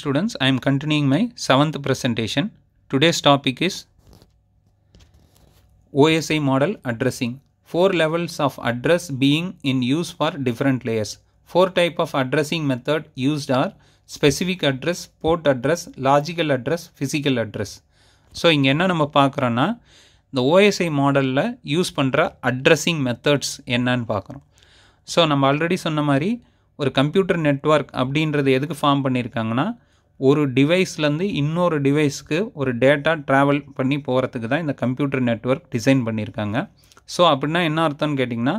students, I am continuing my 7th presentation. Today's topic is OSI model addressing. Four levels of address being in use for different layers. Four type of addressing method used are specific address, port address, logical address, physical address. So இங்கே என்ன நம்ம பார்க்குறோன்னா இந்த OSI மாடலில் use பண்ணுற addressing methods என்னன்னு பார்க்குறோம் so நம்ம already சொன்ன மாதிரி ஒரு கம்ப்யூட்டர் நெட்ஒர்க் அப்படின்றது எதுக்கு ஃபார்ம் பண்ணியிருக்காங்கன்னா ஒரு டிவைஸ்லேருந்து இன்னொரு டிவைஸ்க்கு ஒரு டேட்டா ட்ராவல் பண்ணி போகிறதுக்கு தான் இந்த கம்ப்யூட்டர் நெட்ஒர்க் டிசைன் பண்ணியிருக்காங்க ஸோ அப்படின்னா என்ன அர்த்தம்னு கேட்டிங்கன்னா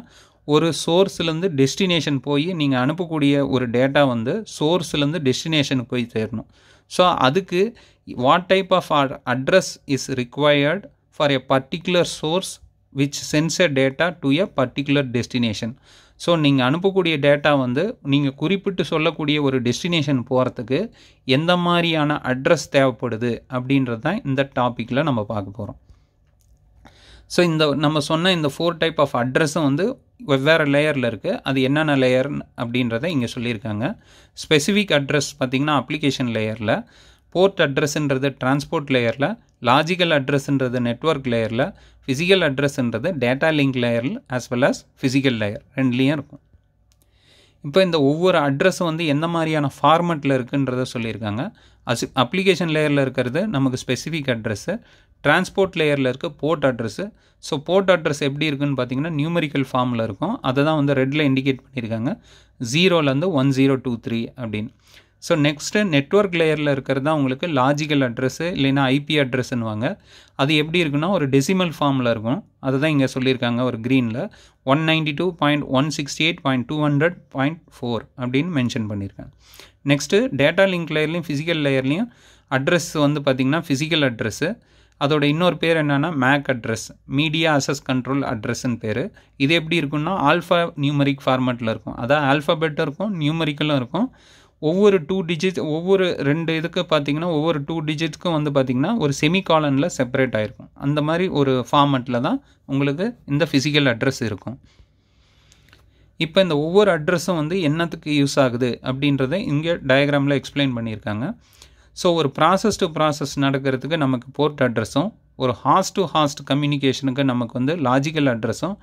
ஒரு சோர்ஸ்லேருந்து டெஸ்டினேஷன் போய் நீங்கள் அனுப்பக்கூடிய ஒரு டேட்டா வந்து சோர்ஸ்லேருந்து டெஸ்டினேஷனுக்கு போய் சேரணும் ஸோ அதுக்கு what type of address is required for a particular source which sends a data to a particular destination so நீங்கள் அனுப்பக்கூடிய டேட்டா வந்து நீங்கள் குறிப்பிட்டு சொல்லக்கூடிய ஒரு டெஸ்டினேஷன் போகிறதுக்கு எந்த மாதிரியான அட்ரஸ் தேவைப்படுது அப்படின்றது தான் இந்த டாப்பிக்கில் நம்ம பார்க்க போகிறோம் ஸோ இந்த நம்ம சொன்ன இந்த ஃபோர் டைப் ஆஃப் அட்ரஸும் வந்து வெவ்வேறு லேயரில் இருக்குது அது என்னென்ன லேயர் அப்படின்றத இங்கே சொல்லியிருக்காங்க ஸ்பெசிஃபிக் அட்ரஸ் பார்த்திங்கன்னா அப்ளிகேஷன் லேயரில் போர்ட் அட்ரஸ்ன்றது டிரான்ஸ்போர்ட் லேயரில் லாஜிக்கல் அட்ரஸ்ன்றது நெட்ஒர்க் லேயரில் ஃபிசிக்கல் அட்ரஸ்ன்றது டேட்டா லிங்க் லேயரில் as well as physical layer ரெண்டுலேயும் இருக்கும் இப்போ இந்த ஒவ்வொரு அட்ரஸும் வந்து எந்த மாதிரியான ஃபார்மெட்டில் இருக்குன்றத சொல்லியிருக்காங்க அஸ் அப்ளிகேஷன் லேயரில் இருக்கிறது நமக்கு ஸ்பெசிஃபிக் அட்ரஸ்ஸு டிரான்ஸ்போர்ட் லேயரில் இருக்க port address so port address எப்படி இருக்குன்னு பார்த்தீங்கன்னா நியூமரிக்கல் ஃபார்மில் இருக்கும் அதை தான் வந்து ரெட்டில் இண்டிகேட் பண்ணியிருக்காங்க ஜீரோலேருந்து ஒன் ஜீரோ டூ த்ரீ அப்படின்னு ஸோ நெக்ஸ்ட்டு நெட்ஒர்க் லேயரில் இருக்கிறது தான் உங்களுக்கு லாஜிக்கல் அட்ரஸ்ஸு இல்லைனா ஐபி அட்ரஸ்னுவாங்க அது எப்படி இருக்குன்னா ஒரு டெசிமல் ஃபார்மில் இருக்கும் அதுதான் இங்கே சொல்லியிருக்காங்க ஒரு க்ரீனில் one ninety two point one sixty eight point two hundred point four அப்படின்னு மென்ஷன் பண்ணியிருக்கேன் நெக்ஸ்ட்டு டேட்டா லிங்க் லேயர்லேயும் ஃபிசிக்கல் லேயர்லேயும் அட்ரஸ் வந்து பார்த்திங்கன்னா ஃபிசிக்கல் அட்ரஸ்ஸு அதோட இன்னொரு பேர் என்னென்னா MAC address media access control அட்ரஸ்ன்னு பேர் இது எப்படி இருக்குன்னா ஆல்ஃபா நியூமரிக் ஃபார்மேட்டில் இருக்கும் அதான் ஆல்ஃபாபெட்டும் இருக்கும் நியூமரிக்கலும் இருக்கும் ஒவ்வொரு டூ டிஜிட் ஒவ்வொரு ரெண்டு இதுக்கு பார்த்தீங்கன்னா ஒவ்வொரு டூ டிஜிட்ஸ்க்கும் வந்து பார்த்திங்கன்னா ஒரு செமி காலனில் செப்பரேட் ஆகிருக்கும் அந்த மாதிரி ஒரு ஃபார்மெட்டில் தான் உங்களுக்கு இந்த ஃபிசிக்கல் அட்ரஸ் இருக்கும் இப்போ இந்த ஒவ்வொரு அட்ரஸும் வந்து என்னத்துக்கு யூஸ் ஆகுது அப்படின்றத இங்கே டயக்ராமில் எக்ஸ்பிளைன் பண்ணியிருக்காங்க ஸோ ஒரு ப்ராசஸ் டு ப்ராசஸ் நடக்கிறதுக்கு நமக்கு போர்ட் அட்ரஸும் ஒரு ஹாஸ்ட் டு ஹாஸ்ட் கம்யூனிகேஷனுக்கு நமக்கு வந்து லாஜிக்கல் அட்ரஸும்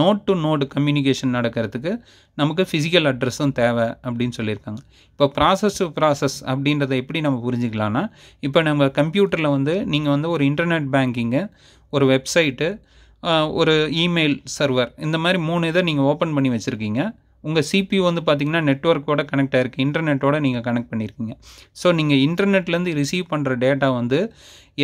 நோட் டு நோடு கம்யூனிகேஷன் நடக்கிறதுக்கு நமக்கு ஃபிசிக்கல் அட்ரஸும் தேவை அப்படின்னு சொல்லியிருக்காங்க இப்போ ப்ராசஸ் டு ப்ராசஸ் அப்படின்றத எப்படி நம்ம புரிஞ்சுக்கலாம்னா இப்போ நம்ம கம்ப்யூட்டரில் வந்து நீங்கள் வந்து ஒரு இன்டர்நெட் பேங்கிங்கு ஒரு வெப்சைட்டு ஒரு இமெயில் சர்வர் இந்த மாதிரி மூணு இதை நீங்கள் ஓப்பன் பண்ணி வச்சுருக்கீங்க உங்கள் சிபியூ வந்து பார்த்தீங்கன்னா நெட்ஒர்க்கோட கனெக்ட் ஆகிருக்கு இன்டர்நெட்டோடு நீங்கள் கனெக்ட் பண்ணியிருக்கீங்க ஸோ நீங்கள் இன்டர்நெட்லேருந்து ரிசீவ் பண்ணுற டேட்டா வந்து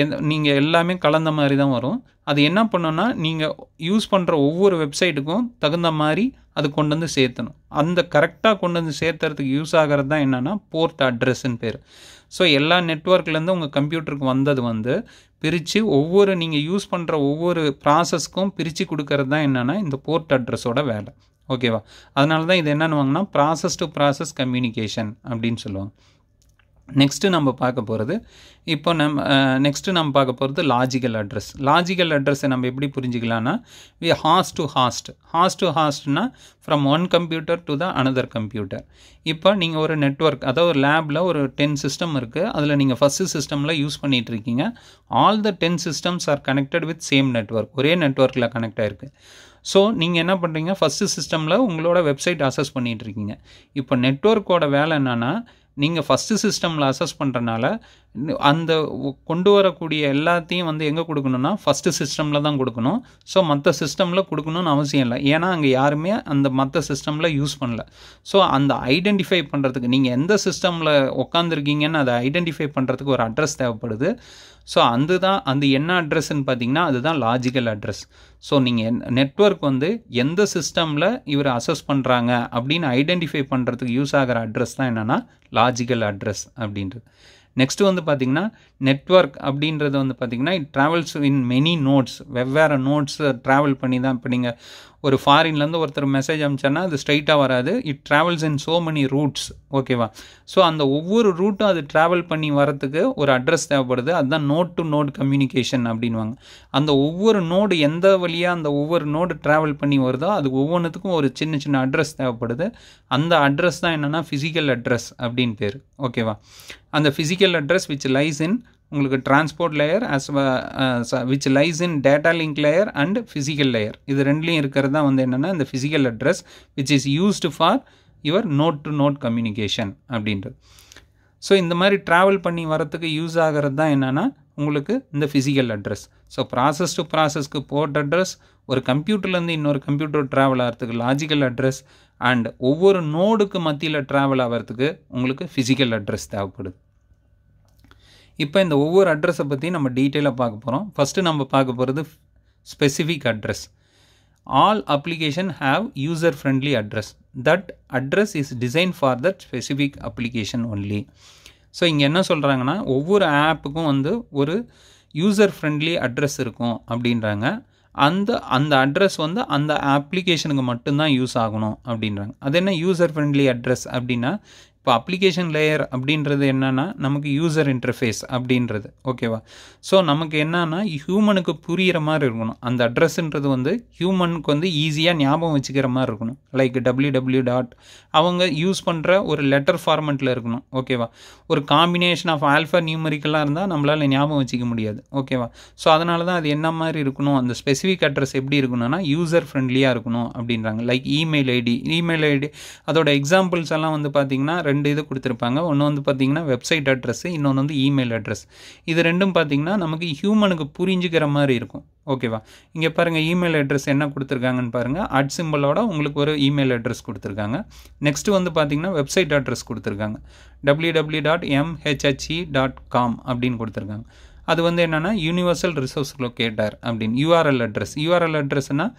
எந்த நீங்கள் எல்லாமே கலந்த மாதிரி தான் வரும் அது என்ன பண்ணோன்னா நீங்கள் யூஸ் பண்ணுற ஒவ்வொரு வெப்சைட்டுக்கும் தகுந்த மாதிரி அது கொண்டு வந்து சேர்த்தணும் அந்த கரெக்டாக கொண்டு வந்து சேர்த்துறதுக்கு யூஸ் ஆகிறது தான் என்னென்னா போர்ட் அட்ரஸ்ன்னு பேர் ஸோ எல்லா நெட்ஒர்க்லேருந்து உங்கள் கம்ப்யூட்டருக்கு வந்தது வந்து பிரித்து ஒவ்வொரு நீங்கள் யூஸ் பண்ணுற ஒவ்வொரு ப்ராசஸ்க்கும் பிரித்து கொடுக்கறது தான் என்னென்னா இந்த போர்ட் அட்ரஸோட வேலை ஓகேவா அதனால தான் இது என்னன்னுவாங்கன்னா ப்ராசஸ் டு ப்ராசஸ் கம்யூனிகேஷன் அப்படின்னு சொல்லுவாங்க நெக்ஸ்ட்டு நம்ம பார்க்க போகிறது இப்போ நம்ம நெக்ஸ்ட்டு நம்ம பார்க்க போகிறது லாஜிக்கல் அட்ரஸ் லாஜிக்கல் அட்ரஸை நம்ம எப்படி புரிஞ்சிக்கலாம்னா we has to host has to ஹாஸ்ட்னா from one computer to the another computer இப்போ நீங்கள் ஒரு நெட்ஒர்க் அதாவது ஒரு லேபில் ஒரு டென் சிஸ்டம் இருக்குது அதில் நீங்கள் ஃபஸ்ட்டு சிஸ்டமில் யூஸ் பண்ணிகிட்டு இருக்கீங்க all the ten systems are connected with same network ஒரே நெட்ஒர்க்கில் கனெக்ட் ஆகிருக்கு ஸோ நீங்கள் என்ன பண்ணுறீங்க ஃபஸ்ட்டு சிஸ்டமில் உங்களோட வெப்சைட் அசஸ் பண்ணிகிட்ருக்கீங்க இப்போ நெட்ஒர்க்கோட வேலை என்னென்னா நீங்கள் ஃபஸ்ட்டு சிஸ்டமில் அசஸ் பண்ணுறனால அந்த கொண்டு வரக்கூடிய எல்லாத்தையும் வந்து எங்கே கொடுக்கணுன்னா ஃபஸ்ட்டு சிஸ்டமில் தான் கொடுக்கணும் ஸோ மற்ற சிஸ்டமில் கொடுக்கணும்னு அவசியம் இல்லை ஏன்னா அங்கே யாருமே அந்த மற்ற சிஸ்டமில் யூஸ் பண்ணல ஸோ அந்த ஐடென்டிஃபை பண்ணுறதுக்கு நீங்கள் எந்த சிஸ்டமில் உட்காந்துருக்கீங்கன்னு அதை ஐடென்டிஃபை பண்ணுறதுக்கு ஒரு அட்ரஸ் தேவைப்படுது ஸோ அந்த தான் அந்த என்ன அட்ரஸ்ன்னு பார்த்தீங்கன்னா அதுதான் லாஜிக்கல் அட்ரஸ் ஸோ நீங்கள் நெட்ஒர்க் வந்து எந்த சிஸ்டமில் இவர் அசஸ் பண்ணுறாங்க அப்படின்னு ஐடென்டிஃபை பண்ணுறதுக்கு யூஸ் ஆகிற அட்ரஸ் தான் என்னென்னா லாஜிக்கல் அட்ரஸ் அப்படின்றது நெக்ஸ்ட்டு வந்து பார்த்திங்கன்னா நெட்ஒர்க் அப்படின்றது வந்து பார்த்திங்கன்னா it travels in many nodes வெவ்வேறு நோட்ஸ் ட்ராவல் பண்ணி தான் இப்போ நீங்கள் ஒரு ஃபாரின்லேருந்து ஒருத்தர் மெசேஜ் அனுப்பிச்சோன்னா அது ஸ்ட்ரைட்டாக வராது it travels in so many routes ஓகேவா ஸோ அந்த ஒவ்வொரு ரூட்டும் அது ட்ராவல் பண்ணி வரத்துக்கு ஒரு அட்ரஸ் தேவைப்படுது அதுதான் நோட் டு நோட் கம்யூனிகேஷன் அப்படின்வாங்க அந்த ஒவ்வொரு நோடு எந்த வழியாக அந்த ஒவ்வொரு நோடு ட்ராவல் பண்ணி வருதோ அது ஒவ்வொன்றுத்துக்கும் ஒரு சின்ன சின்ன அட்ரஸ் தேவைப்படுது அந்த அட்ரஸ் தான் என்னென்னா ஃபிசிக்கல் அட்ரஸ் அப்படின்னு பேர் ஓகேவா அந்த physical address which lies in உங்களுக்கு transport layer as which lies in data link layer and physical layer இது ரெண்டுலேயும் இருக்கிறது தான் வந்து என்னென்னா இந்த physical address which is used for your node to node communication அப்படின்றது ஸோ இந்த மாதிரி ட்ராவல் பண்ணி வரத்துக்கு யூஸ் ஆகிறது தான் என்னென்னா உங்களுக்கு இந்த physical address so process to ப்ராசஸ்க்கு போர்ட் அட்ரஸ் ஒரு கம்ப்யூட்டர்லேருந்து இன்னொரு கம்ப்யூட்டர் ட்ராவல் ஆகிறதுக்கு லாஜிக்கல் அட்ரஸ் அண்ட் ஒவ்வொரு நோடுக்கு மத்தியில் ட்ராவல் ஆகிறதுக்கு உங்களுக்கு ஃபிசிக்கல் அட்ரஸ் தேவைப்படுது இப்போ இந்த ஒவ்வொரு அட்ரஸை பற்றி நம்ம டீட்டெயிலாக பார்க்க போகிறோம் ஃபஸ்ட்டு நம்ம பார்க்க போகிறது specific address all application have user friendly address that address is design for that specific application only so இங்கே என்ன சொல்கிறாங்கன்னா ஒவ்வொரு ஆப்புக்கும் வந்து ஒரு யூசர் ஃப்ரெண்ட்லி அட்ரஸ் இருக்கும் அப்படின்றாங்க அந்த அந்த அட்ரஸ் வந்து அந்த ஆப்ளிகேஷனுக்கு மட்டும்தான் யூஸ் ஆகணும் அப்படின்றாங்க அது என்ன யூசர் ஃப்ரெண்ட்லி அட்ரஸ் அப்படின்னா இப்போ அப்ளிகேஷன் லேயர் அப்படின்றது என்னென்னா நமக்கு யூசர் இன்டர்ஃபேஸ் அப்படின்றது ஓகேவா ஸோ நமக்கு என்னென்னா ஹியூமனுக்கு புரிகிற மாதிரி இருக்கணும் அந்த அட்ரஸ்ன்றது வந்து ஹியூமனுக்கு வந்து ஈஸியாக ஞாபகம் வச்சுக்கிற மாதிரி இருக்கணும் லைக் டபிள்யூ டபிள்யூ டாட் அவங்க யூஸ் பண்ணுற ஒரு லெட்டர் ஃபார்மெட்டில் இருக்கணும் ஓகேவா ஒரு காம்பினேஷன் ஆஃப் ஆல்ஃபா நியூமரிக்கெல்லாம் இருந்தால் நம்மளால் ஞாபகம் வச்சுக்க முடியாது ஓகேவா ஸோ அதனால தான் அது என்ன மாதிரி இருக்கணும் அந்த ஸ்பெசிஃபிக் அட்ரஸ் எப்படி இருக்கணும்னா யூசர் ஃப்ரெண்ட்லியாக இருக்கணும் அப்படின்றாங்க like email ID email ID அதோட எக்ஸாம்பிள்ஸ் எல்லாம் வந்து பார்த்திங்கன்னா ரெண்டு இது கொடுத்துருப்பாங்க ஒன்று வந்து பார்த்திங்கன்னா வெப்சைட் அட்ரஸ் இன்னொன்று வந்து இமெயில் அட்ரஸ் இது ரெண்டும் பார்த்திங்கன்னா நமக்கு ஹியூமனுக்கு புரிஞ்சுக்கிற மாதிரி இருக்கும் ஓகேவா இங்கே பாருங்கள் இமெயில் அட்ரஸ் என்ன கொடுத்துருக்காங்கன்னு பாருங்கள் அட் சிம்பிளோட உங்களுக்கு ஒரு இமெயில் அட்ரஸ் கொடுத்துருக்காங்க நெக்ஸ்ட்டு வந்து பார்த்திங்கன்னா வெப்சைட் அட்ரஸ் கொடுத்துருக்காங்க W W dot MHHE dot com அப்படின்னு கொடுத்துருக்காங்க அது வந்து என்னென்னா யூனிவர்சல் ரிசோர்ஸ் லொக்கேட்டர் அப்படின்னு யூஆர்எல் அட்ரஸ் யூஆர்எல் அட்ரஸ்னால்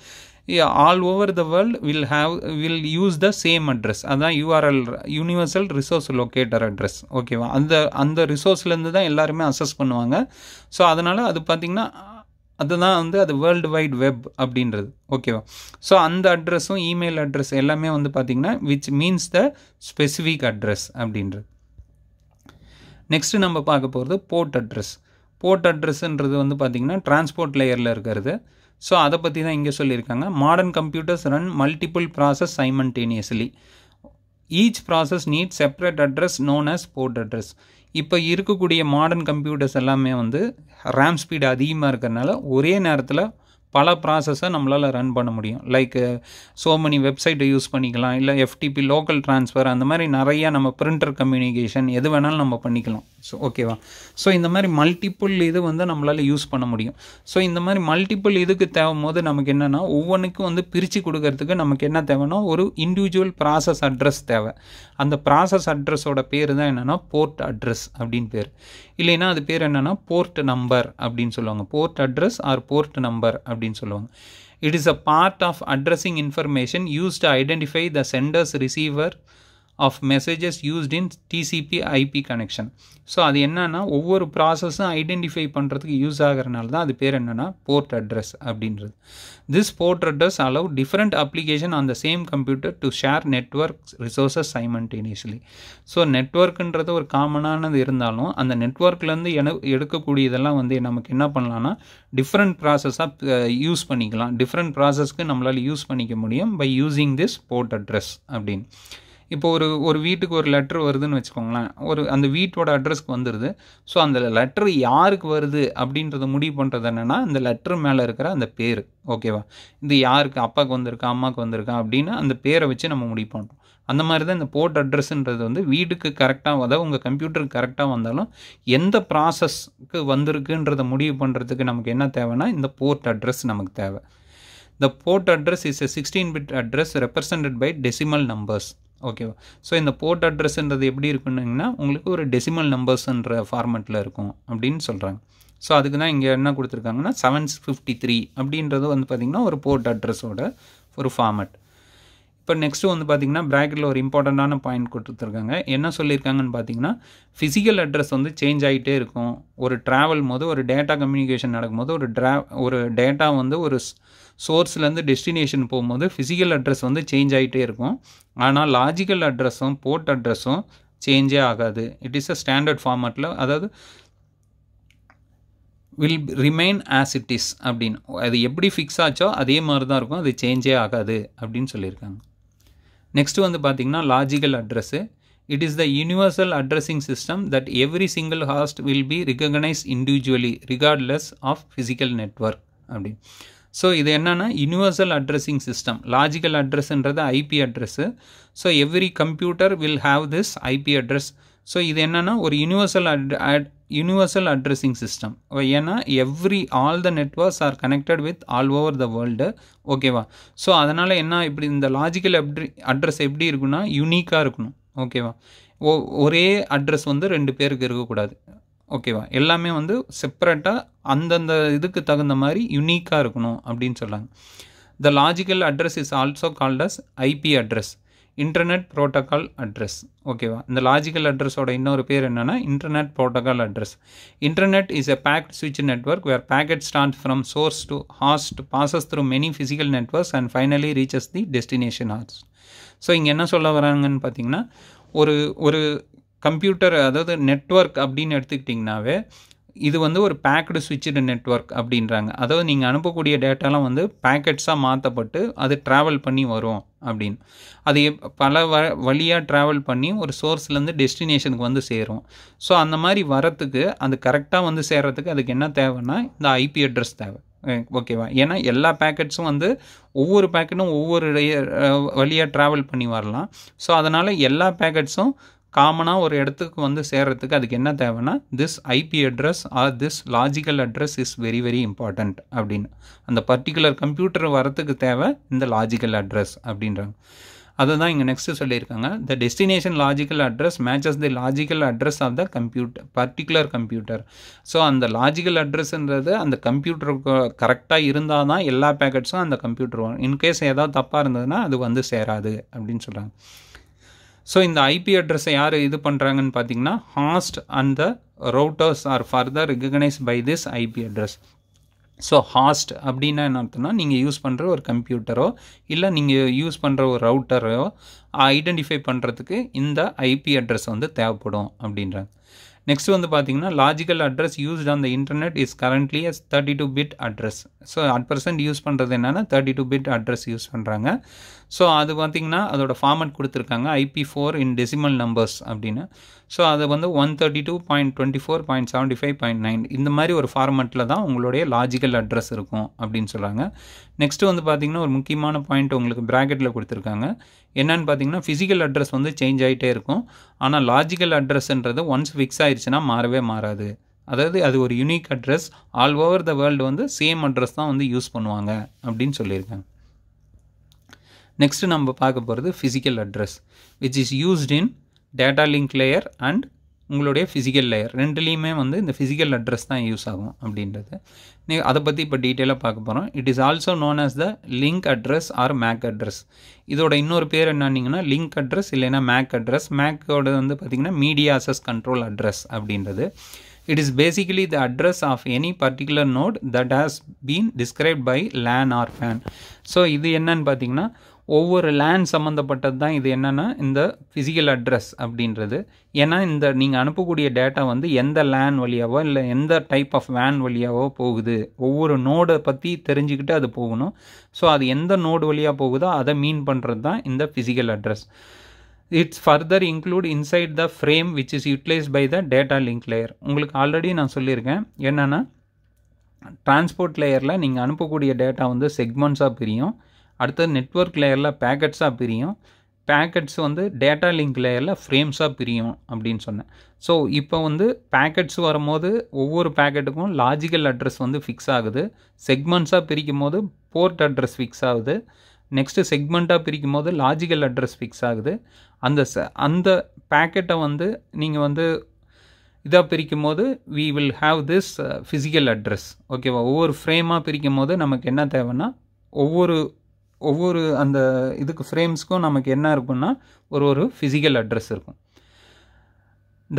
all over the world will have will use the same address அதான் URL universal resource locator address ஓகேவா அந்த அந்த ரிசோர்ஸ்லேருந்து தான் எல்லாருமே அசஸ் பண்ணுவாங்க ஸோ அதனால் அது பார்த்திங்கன்னா அதுதான் வந்து அது வேர்ல்டு வைட் வெப் அப்படின்றது ஓகேவா ஸோ அந்த அட்ரஸும் இமெயில் அட்ரஸ் எல்லாமே வந்து பார்த்திங்கன்னா which means the specific address அப்படின்றது நெக்ஸ்ட்டு நம்ம பார்க்க போகிறது போர்ட் அட்ரஸ் போர்ட் அட்ரஸ்ன்றது வந்து பார்த்திங்கன்னா டிரான்ஸ்போர்ட் லேயரில் இருக்கிறது ஸோ அதை பற்றி தான் இங்கே சொல்லியிருக்காங்க modern computers run multiple process simultaneously each process need separate address known as port address இப்போ இருக்கக்கூடிய மாடர்ன் கம்ப்யூட்டர்ஸ் எல்லாமே வந்து ரேம் ஸ்பீடு அதிகமாக இருக்கிறனால ஒரே நேரத்தில் பல ப்ராசஸை நம்மளால் ரன் பண்ண முடியும் லைக் ஸோ மெனி வெப்சைட்டை யூஸ் பண்ணிக்கலாம் இல்லை எஃப்டிபி லோக்கல் ட்ரான்ஸ்ஃபர் அந்த மாதிரி நிறையா நம்ம பிரிண்டர் கம்யூனிகேஷன் எது வேணாலும் நம்ம பண்ணிக்கலாம் ஸோ ஓகேவா ஸோ இந்த மாதிரி மல்டிப்புள் இது வந்து நம்மளால் யூஸ் பண்ண முடியும் ஸோ இந்த மாதிரி மல்டிப்புள் இதுக்கு தேவை போது நமக்கு என்னென்னா ஒவ்வொன்றுக்கும் வந்து பிரித்து கொடுக்கறதுக்கு நமக்கு என்ன தேவைன்னா ஒரு இண்டிவிஜுவல் ப்ராசஸ் அட்ரஸ் தேவை அந்த ப்ராசஸ் அட்ரஸோட பேர் தான் என்னென்னா போர்ட் அட்ரஸ் அப்படின்னு பேர் இல்லைன்னா அது பேர் என்னென்னா போர்ட் நம்பர் அப்படின்னு சொல்லுவாங்க port address or port number அப்படின்னு அப்படின்னு சொல்லுவாங்க it is a part of addressing information use to identify the senders receiver of messages used in TCP IP connection so அது என்னன்னா ஒவ்வொரு ப்ராசஸும் ஐடென்டிஃபை பண்ணுறதுக்கு யூஸ் ஆகிறனால தான் அது பேர் என்னென்னா போர்ட் அட்ரஸ் அப்படின்றது this port address allow different application on the same computer to share network resources simultaneously so நெட்ஒர்க்குன்றது ஒரு காமனானது இருந்தாலும் அந்த நெட்ஒர்க்லேருந்து என எடுக்கக்கூடியதெல்லாம் வந்து நமக்கு என்ன பண்ணலாம்னா டிஃப்ரெண்ட் ப்ராசஸாக யூஸ் பண்ணிக்கலாம் டிஃப்ரெண்ட் ப்ராசஸ்க்கு நம்மளால் யூஸ் பண்ணிக்க முடியும் by using this port address அப்படின்னு இப்போ ஒரு ஒரு வீட்டுக்கு ஒரு லெட்ரு வருதுன்னு வச்சுக்கோங்களேன் ஒரு அந்த வீட்டோட அட்ரஸ்க்கு வந்துடுது ஸோ அந்த லெட்ரு யாருக்கு வருது அப்படின்றத முடிவு பண்ணுறது என்னென்னா அந்த லெட்ரு மேலே இருக்கிற அந்த பேர் ஓகேவா இது யாருக்கு அப்பாவுக்கு வந்திருக்கா அம்மாவுக்கு வந்திருக்கா அப்படின்னு அந்த பேரை வச்சு நம்ம முடிவு பண்ணுறோம் அந்த மாதிரி தான் இந்த போர்ட் அட்ரஸ்ன்றது வந்து வீட்டுக்கு கரெக்டாக அதாவது உங்கள் கம்ப்யூட்டருக்கு கரெக்டாக வந்தாலும் எந்த ப்ராசஸ்க்கு வந்திருக்குன்றதை முடிவு பண்ணுறதுக்கு நமக்கு என்ன தேவைன்னா இந்த போர்ட் அட்ரஸ் நமக்கு தேவை the port address is a sixteen bit address represented by decimal numbers ஓகேவா ஸோ இந்த போர்ட் அட்ரஸ்ன்றது எப்படி இருக்குன்னிங்கன்னா உங்களுக்கு ஒரு டெசிமல் நம்பர்ஸ்ன்ற ஃபார்மெட்டில் இருக்கும் அப்படின்னு சொல்கிறாங்க ஸோ அதுக்கு தான் இங்கே என்ன கொடுத்துருக்காங்கன்னா செவன் ஃபிஃப்டி த்ரீ அப்படின்றது வந்து பார்த்திங்கன்னா ஒரு போர்ட் அட்ரஸோட ஒரு ஃபார்மெட் இப்போ நெக்ஸ்ட்டு வந்து பார்த்திங்கன்னா ப்ராக்கெட்டில் ஒரு இம்பார்ட்டண்ட்டான பாயிண்ட் கொடுத்துருக்காங்க என்ன சொல்லியிருக்காங்கன்னு பார்த்தீங்கன்னா ஃபிசிக்கல் அட்ரஸ் வந்து சேஞ்ச் ஆகிட்டே இருக்கும் ஒரு ட்ராவல் போது ஒரு டேட்டா கம்யூனிகேஷன் நடக்கும்போது ஒரு ட்ரா ஒரு டேட்டா வந்து ஒரு சோர்ஸ்லேருந்து டெஸ்டினேஷன் போகும்போது ஃபிசிக்கல் அட்ரஸ் வந்து சேஞ்ச் ஆகிட்டே இருக்கும் ஆனால் லாஜிக்கல் அட்ரஸும் போர்ட் அட்ரஸும் சேஞ்சே ஆகாது இட் இஸ் அ ஸ்டாண்டர்ட் ஃபார்மேட்டில் அதாவது will remain as it is அப்படின்னு அது எப்படி ஃபிக்ஸ் ஆச்சோ அதே மாதிரி தான் இருக்கும் அது சேஞ்சே ஆகாது அப்படின்னு சொல்லியிருக்காங்க நெக்ஸ்ட் வந்து பார்த்திங்கன்னா logical address it is the universal addressing system that every single host will be recognise individually regardless of physical network அப்படின்னு ஸோ இது என்னென்னா யூனிவர்சல் அட்ரஸிங் சிஸ்டம் லாஜிக்கல் அட்ரஸ்ன்றது IP address so every computer will have this IP address so இது என்னென்னா ஒரு universal ad universal addressing system ஏன்னா every all the networks are connected with all over the world ஓகேவா so அதனால் என்ன இப்படி இந்த லாஜிக்கல் எப்படி அட்ரஸ் எப்படி இருக்குன்னா யூனிக்காக இருக்கணும் ஓகேவா ஓ ஒரே அட்ரஸ் வந்து ரெண்டு பேருக்கு இருக்கக்கூடாது ஓகேவா எல்லாமே வந்து செப்பரேட்டாக அந்தந்த இதுக்கு தகுந்த மாதிரி யுனிக்காக இருக்கணும் அப்படின்னு சொல்கிறாங்க த logical address is also called as IP address internet protocol address ஓகேவா இந்த லாஜிக்கல் அட்ரஸோட இன்னொரு பேர் என்னென்னா internet protocol address internet is a fact சுவிட்ச் network where packet start from source to ஹாஸ்ட் bosses through many physical networks and finally reaches the destination hours so இங்கே என்ன சொல்ல வராங்கன்னு பார்த்தீங்கன்னா ஒரு ஒரு கம்ப்யூட்டர் அதாவது நெட்ஒர்க் அப்படின்னு எடுத்துக்கிட்டிங்கனாவே இது வந்து ஒரு பேக்கடு சுவிட்சு நெட்ஒர்க் அப்படின்றாங்க அதாவது நீங்கள் அனுப்பக்கூடிய டேட்டாலாம் வந்து பேக்கெட்ஸாக மாற்றப்பட்டு அது ட்ராவல் பண்ணி வரும் அப்படின்னு அது பல வ வழியாக ட்ராவல் பண்ணி ஒரு சோர்ஸ்லேருந்து டெஸ்டினேஷனுக்கு வந்து சேரும் ஸோ அந்த மாதிரி வரத்துக்கு அது கரெக்டாக வந்து சேர்கிறதுக்கு அதுக்கு என்ன தேவைன்னா இந்த ஐபி அட்ரஸ் தேவை ஓகேவா ஏன்னா எல்லா பேக்கெட்ஸும் வந்து ஒவ்வொரு பேக்கெட்டும் ஒவ்வொரு வழியாக ட்ராவல் பண்ணி வரலாம் ஸோ அதனால் எல்லா பேக்கெட்ஸும் காமனாக ஒரு இடத்துக்கு வந்து சேர்கிறதுக்கு அதுக்கு என்ன தேவைன்னா this IP address or this logical address is very very important அப்படின்னு அந்த பர்டிகுலர் கம்ப்யூட்டர் வரத்துக்கு தேவை இந்த லாஜிக்கல் அட்ரஸ் அப்படின்றாங்க அதை தான் இங்கே நெக்ஸ்ட்டு சொல்லியிருக்காங்க the destination logical address matches the logical address of the computer particular computer so அந்த லாஜிக்கல் அட்ரஸ்ன்றது அந்த கம்ப்யூட்டருக்கு கரெக்டாக இருந்தால் தான் எல்லா பேக்கெட்ஸும் அந்த கம்ப்யூட்டர் வரும் இன்கேஸ் ஏதாவது தப்பாக இருந்ததுன்னா அது வந்து சேராது அப்படின்னு சொல்கிறாங்க ஸோ இந்த ஐபி அட்ரஸை யார் இது பண்ணுறாங்கன்னு பார்த்தீங்கன்னா host and the routers are further recognise by this IP address so host அப்படின்னா என்ன அர்த்தம்னா நீங்கள் யூஸ் பண்ணுற ஒரு கம்ப்யூட்டரோ இல்லை நீங்கள் யூஸ் பண்ணுற ஒரு ரவுட்டரோ ஐடென்டிஃபை பண்ணுறதுக்கு இந்த ஐபி அட்ரஸ் வந்து தேவைப்படும் அப்படின்றாங்க நெக்ஸ்ட் வந்து பார்த்தீங்கன்னா logical address used on the internet is currently as thirty two bit address so at present use பண்ணுறது என்னென்னா thirty two bit address use பண்ணுறாங்க ஸோ அது பார்த்திங்கன்னா அதோடய ஃபார்மட் கொடுத்துருக்காங்க IP four in decimal numbers அப்படின்னு ஸோ அது வந்து one thirty two point twenty four point seventy five point nine இந்த மாதிரி ஒரு ஃபார்மெட்டில் தான் உங்களுடைய லாஜிக்கல் அட்ரஸ் இருக்கும் அப்படின்னு சொல்கிறாங்க நெக்ஸ்ட்டு வந்து பார்த்திங்கன்னா ஒரு முக்கியமான பாயிண்ட் உங்களுக்கு ப்ராக்கெட்டில் கொடுத்துருக்காங்க என்னென்னு பார்த்தீங்கன்னா ஃபிசிக்கல் அட்ரஸ் வந்து சேஞ்ச் ஆகிட்டே இருக்கும் ஆனால் லாஜிக்கல் அட்ரஸ்ன்றது ஒன்ஸ் ஃபிக்ஸ் ஆயிடுச்சுன்னா மாறவே மாறாது அதாவது அது ஒரு unique address all over the world வந்து சேம் அட்ரஸ் தான் வந்து யூஸ் பண்ணுவாங்க அப்படின்னு சொல்லியிருக்காங்க நெக்ஸ்ட்டு நம்ம பார்க்க போகிறது physical address which is used in data link layer and உங்களுடைய ஃபிசிக்கல் லேயர் ரெண்டுலேயுமே வந்து இந்த ஃபிசிக்கல் அட்ரஸ் தான் யூஸ் ஆகும் அப்படின்றது நீ அதை பற்றி இப்போ டீட்டெயிலாக பார்க்க போகிறோம் it is also known as the link address or MAC address இதோட இன்னொரு பேர் என்னன்னீங்கன்னா லிங்க் அட்ரஸ் இல்லைன்னா மேக் அட்ரஸ் மேக்கோட வந்து பார்த்திங்கன்னா மீடியா அசஸ் கண்ட்ரோல் அட்ரஸ் அப்படின்றது it is basically the address of any particular node that has been described by LAN or WAN so இது என்னன்னு பார்த்தீங்கன்னா ஒவ்வொரு லேண்ட் சம்மந்தப்பட்டது தான் இது என்னென்னா இந்த ஃபிசிக்கல் அட்ரஸ் அப்படின்றது ஏன்னா இந்த நீங்கள் அனுப்பக்கூடிய டேட்டா வந்து எந்த லேன் வழியாவோ இல்லை எந்த டைப் ஆஃப் வேன் வழியாவோ போகுது ஒவ்வொரு நோடை பற்றி தெரிஞ்சுக்கிட்டு அது போகணும் ஸோ அது எந்த நோடு வழியாக போகுதோ அதை மீன் பண்ணுறது தான் இந்த physical address it's further include inside the frame which is utilised by the data link layer உங்களுக்கு ஆல்ரெடி நான் சொல்லியிருக்கேன் என்னென்னா டிரான்ஸ்போர்ட் லேயரில் நீங்கள் அனுப்பக்கூடிய டேட்டா வந்து செக்மெண்ட்ஸாக பிரியும் அடுத்தது நெட்ஒர்க் லேயரில் பேக்கெட்ஸாக பிரியும் பேக்கெட்ஸ் வந்து டேட்டா லிங்க் லேயரில் ஃப்ரேம்ஸாக பிரியும் அப்படின்னு சொன்னேன் ஸோ இப்போ வந்து பேக்கெட்ஸ் வரும்போது ஒவ்வொரு பேக்கெட்டுக்கும் லாஜிக்கல் அட்ரஸ் வந்து ஃபிக்ஸ் ஆகுது செக்மெண்ட்ஸாக பிரிக்கும் போது போர்ட் அட்ரஸ் ஃபிக்ஸ் ஆகுது நெக்ஸ்ட்டு செக்மெண்ட்டாக பிரிக்கும் போது லாஜிக்கல் அட்ரஸ் ஃபிக்ஸ் ஆகுது அந்த ச அந்த பேக்கெட்டை வந்து நீங்கள் வந்து இதாக பிரிக்கும் போது we will have this physical address ஓகேவா ஒவ்வொரு ஃப்ரேமாக பிரிக்கும் போது நமக்கு என்ன தேவைன்னா ஒவ்வொரு ஒவ்வொரு அந்த இதுக்கு ஃப்ரேம்ஸ்க்கும் நமக்கு என்ன இருக்குன்னா ஒரு ஒரு ஃபிசிக்கல் அட்ரஸ் இருக்கும்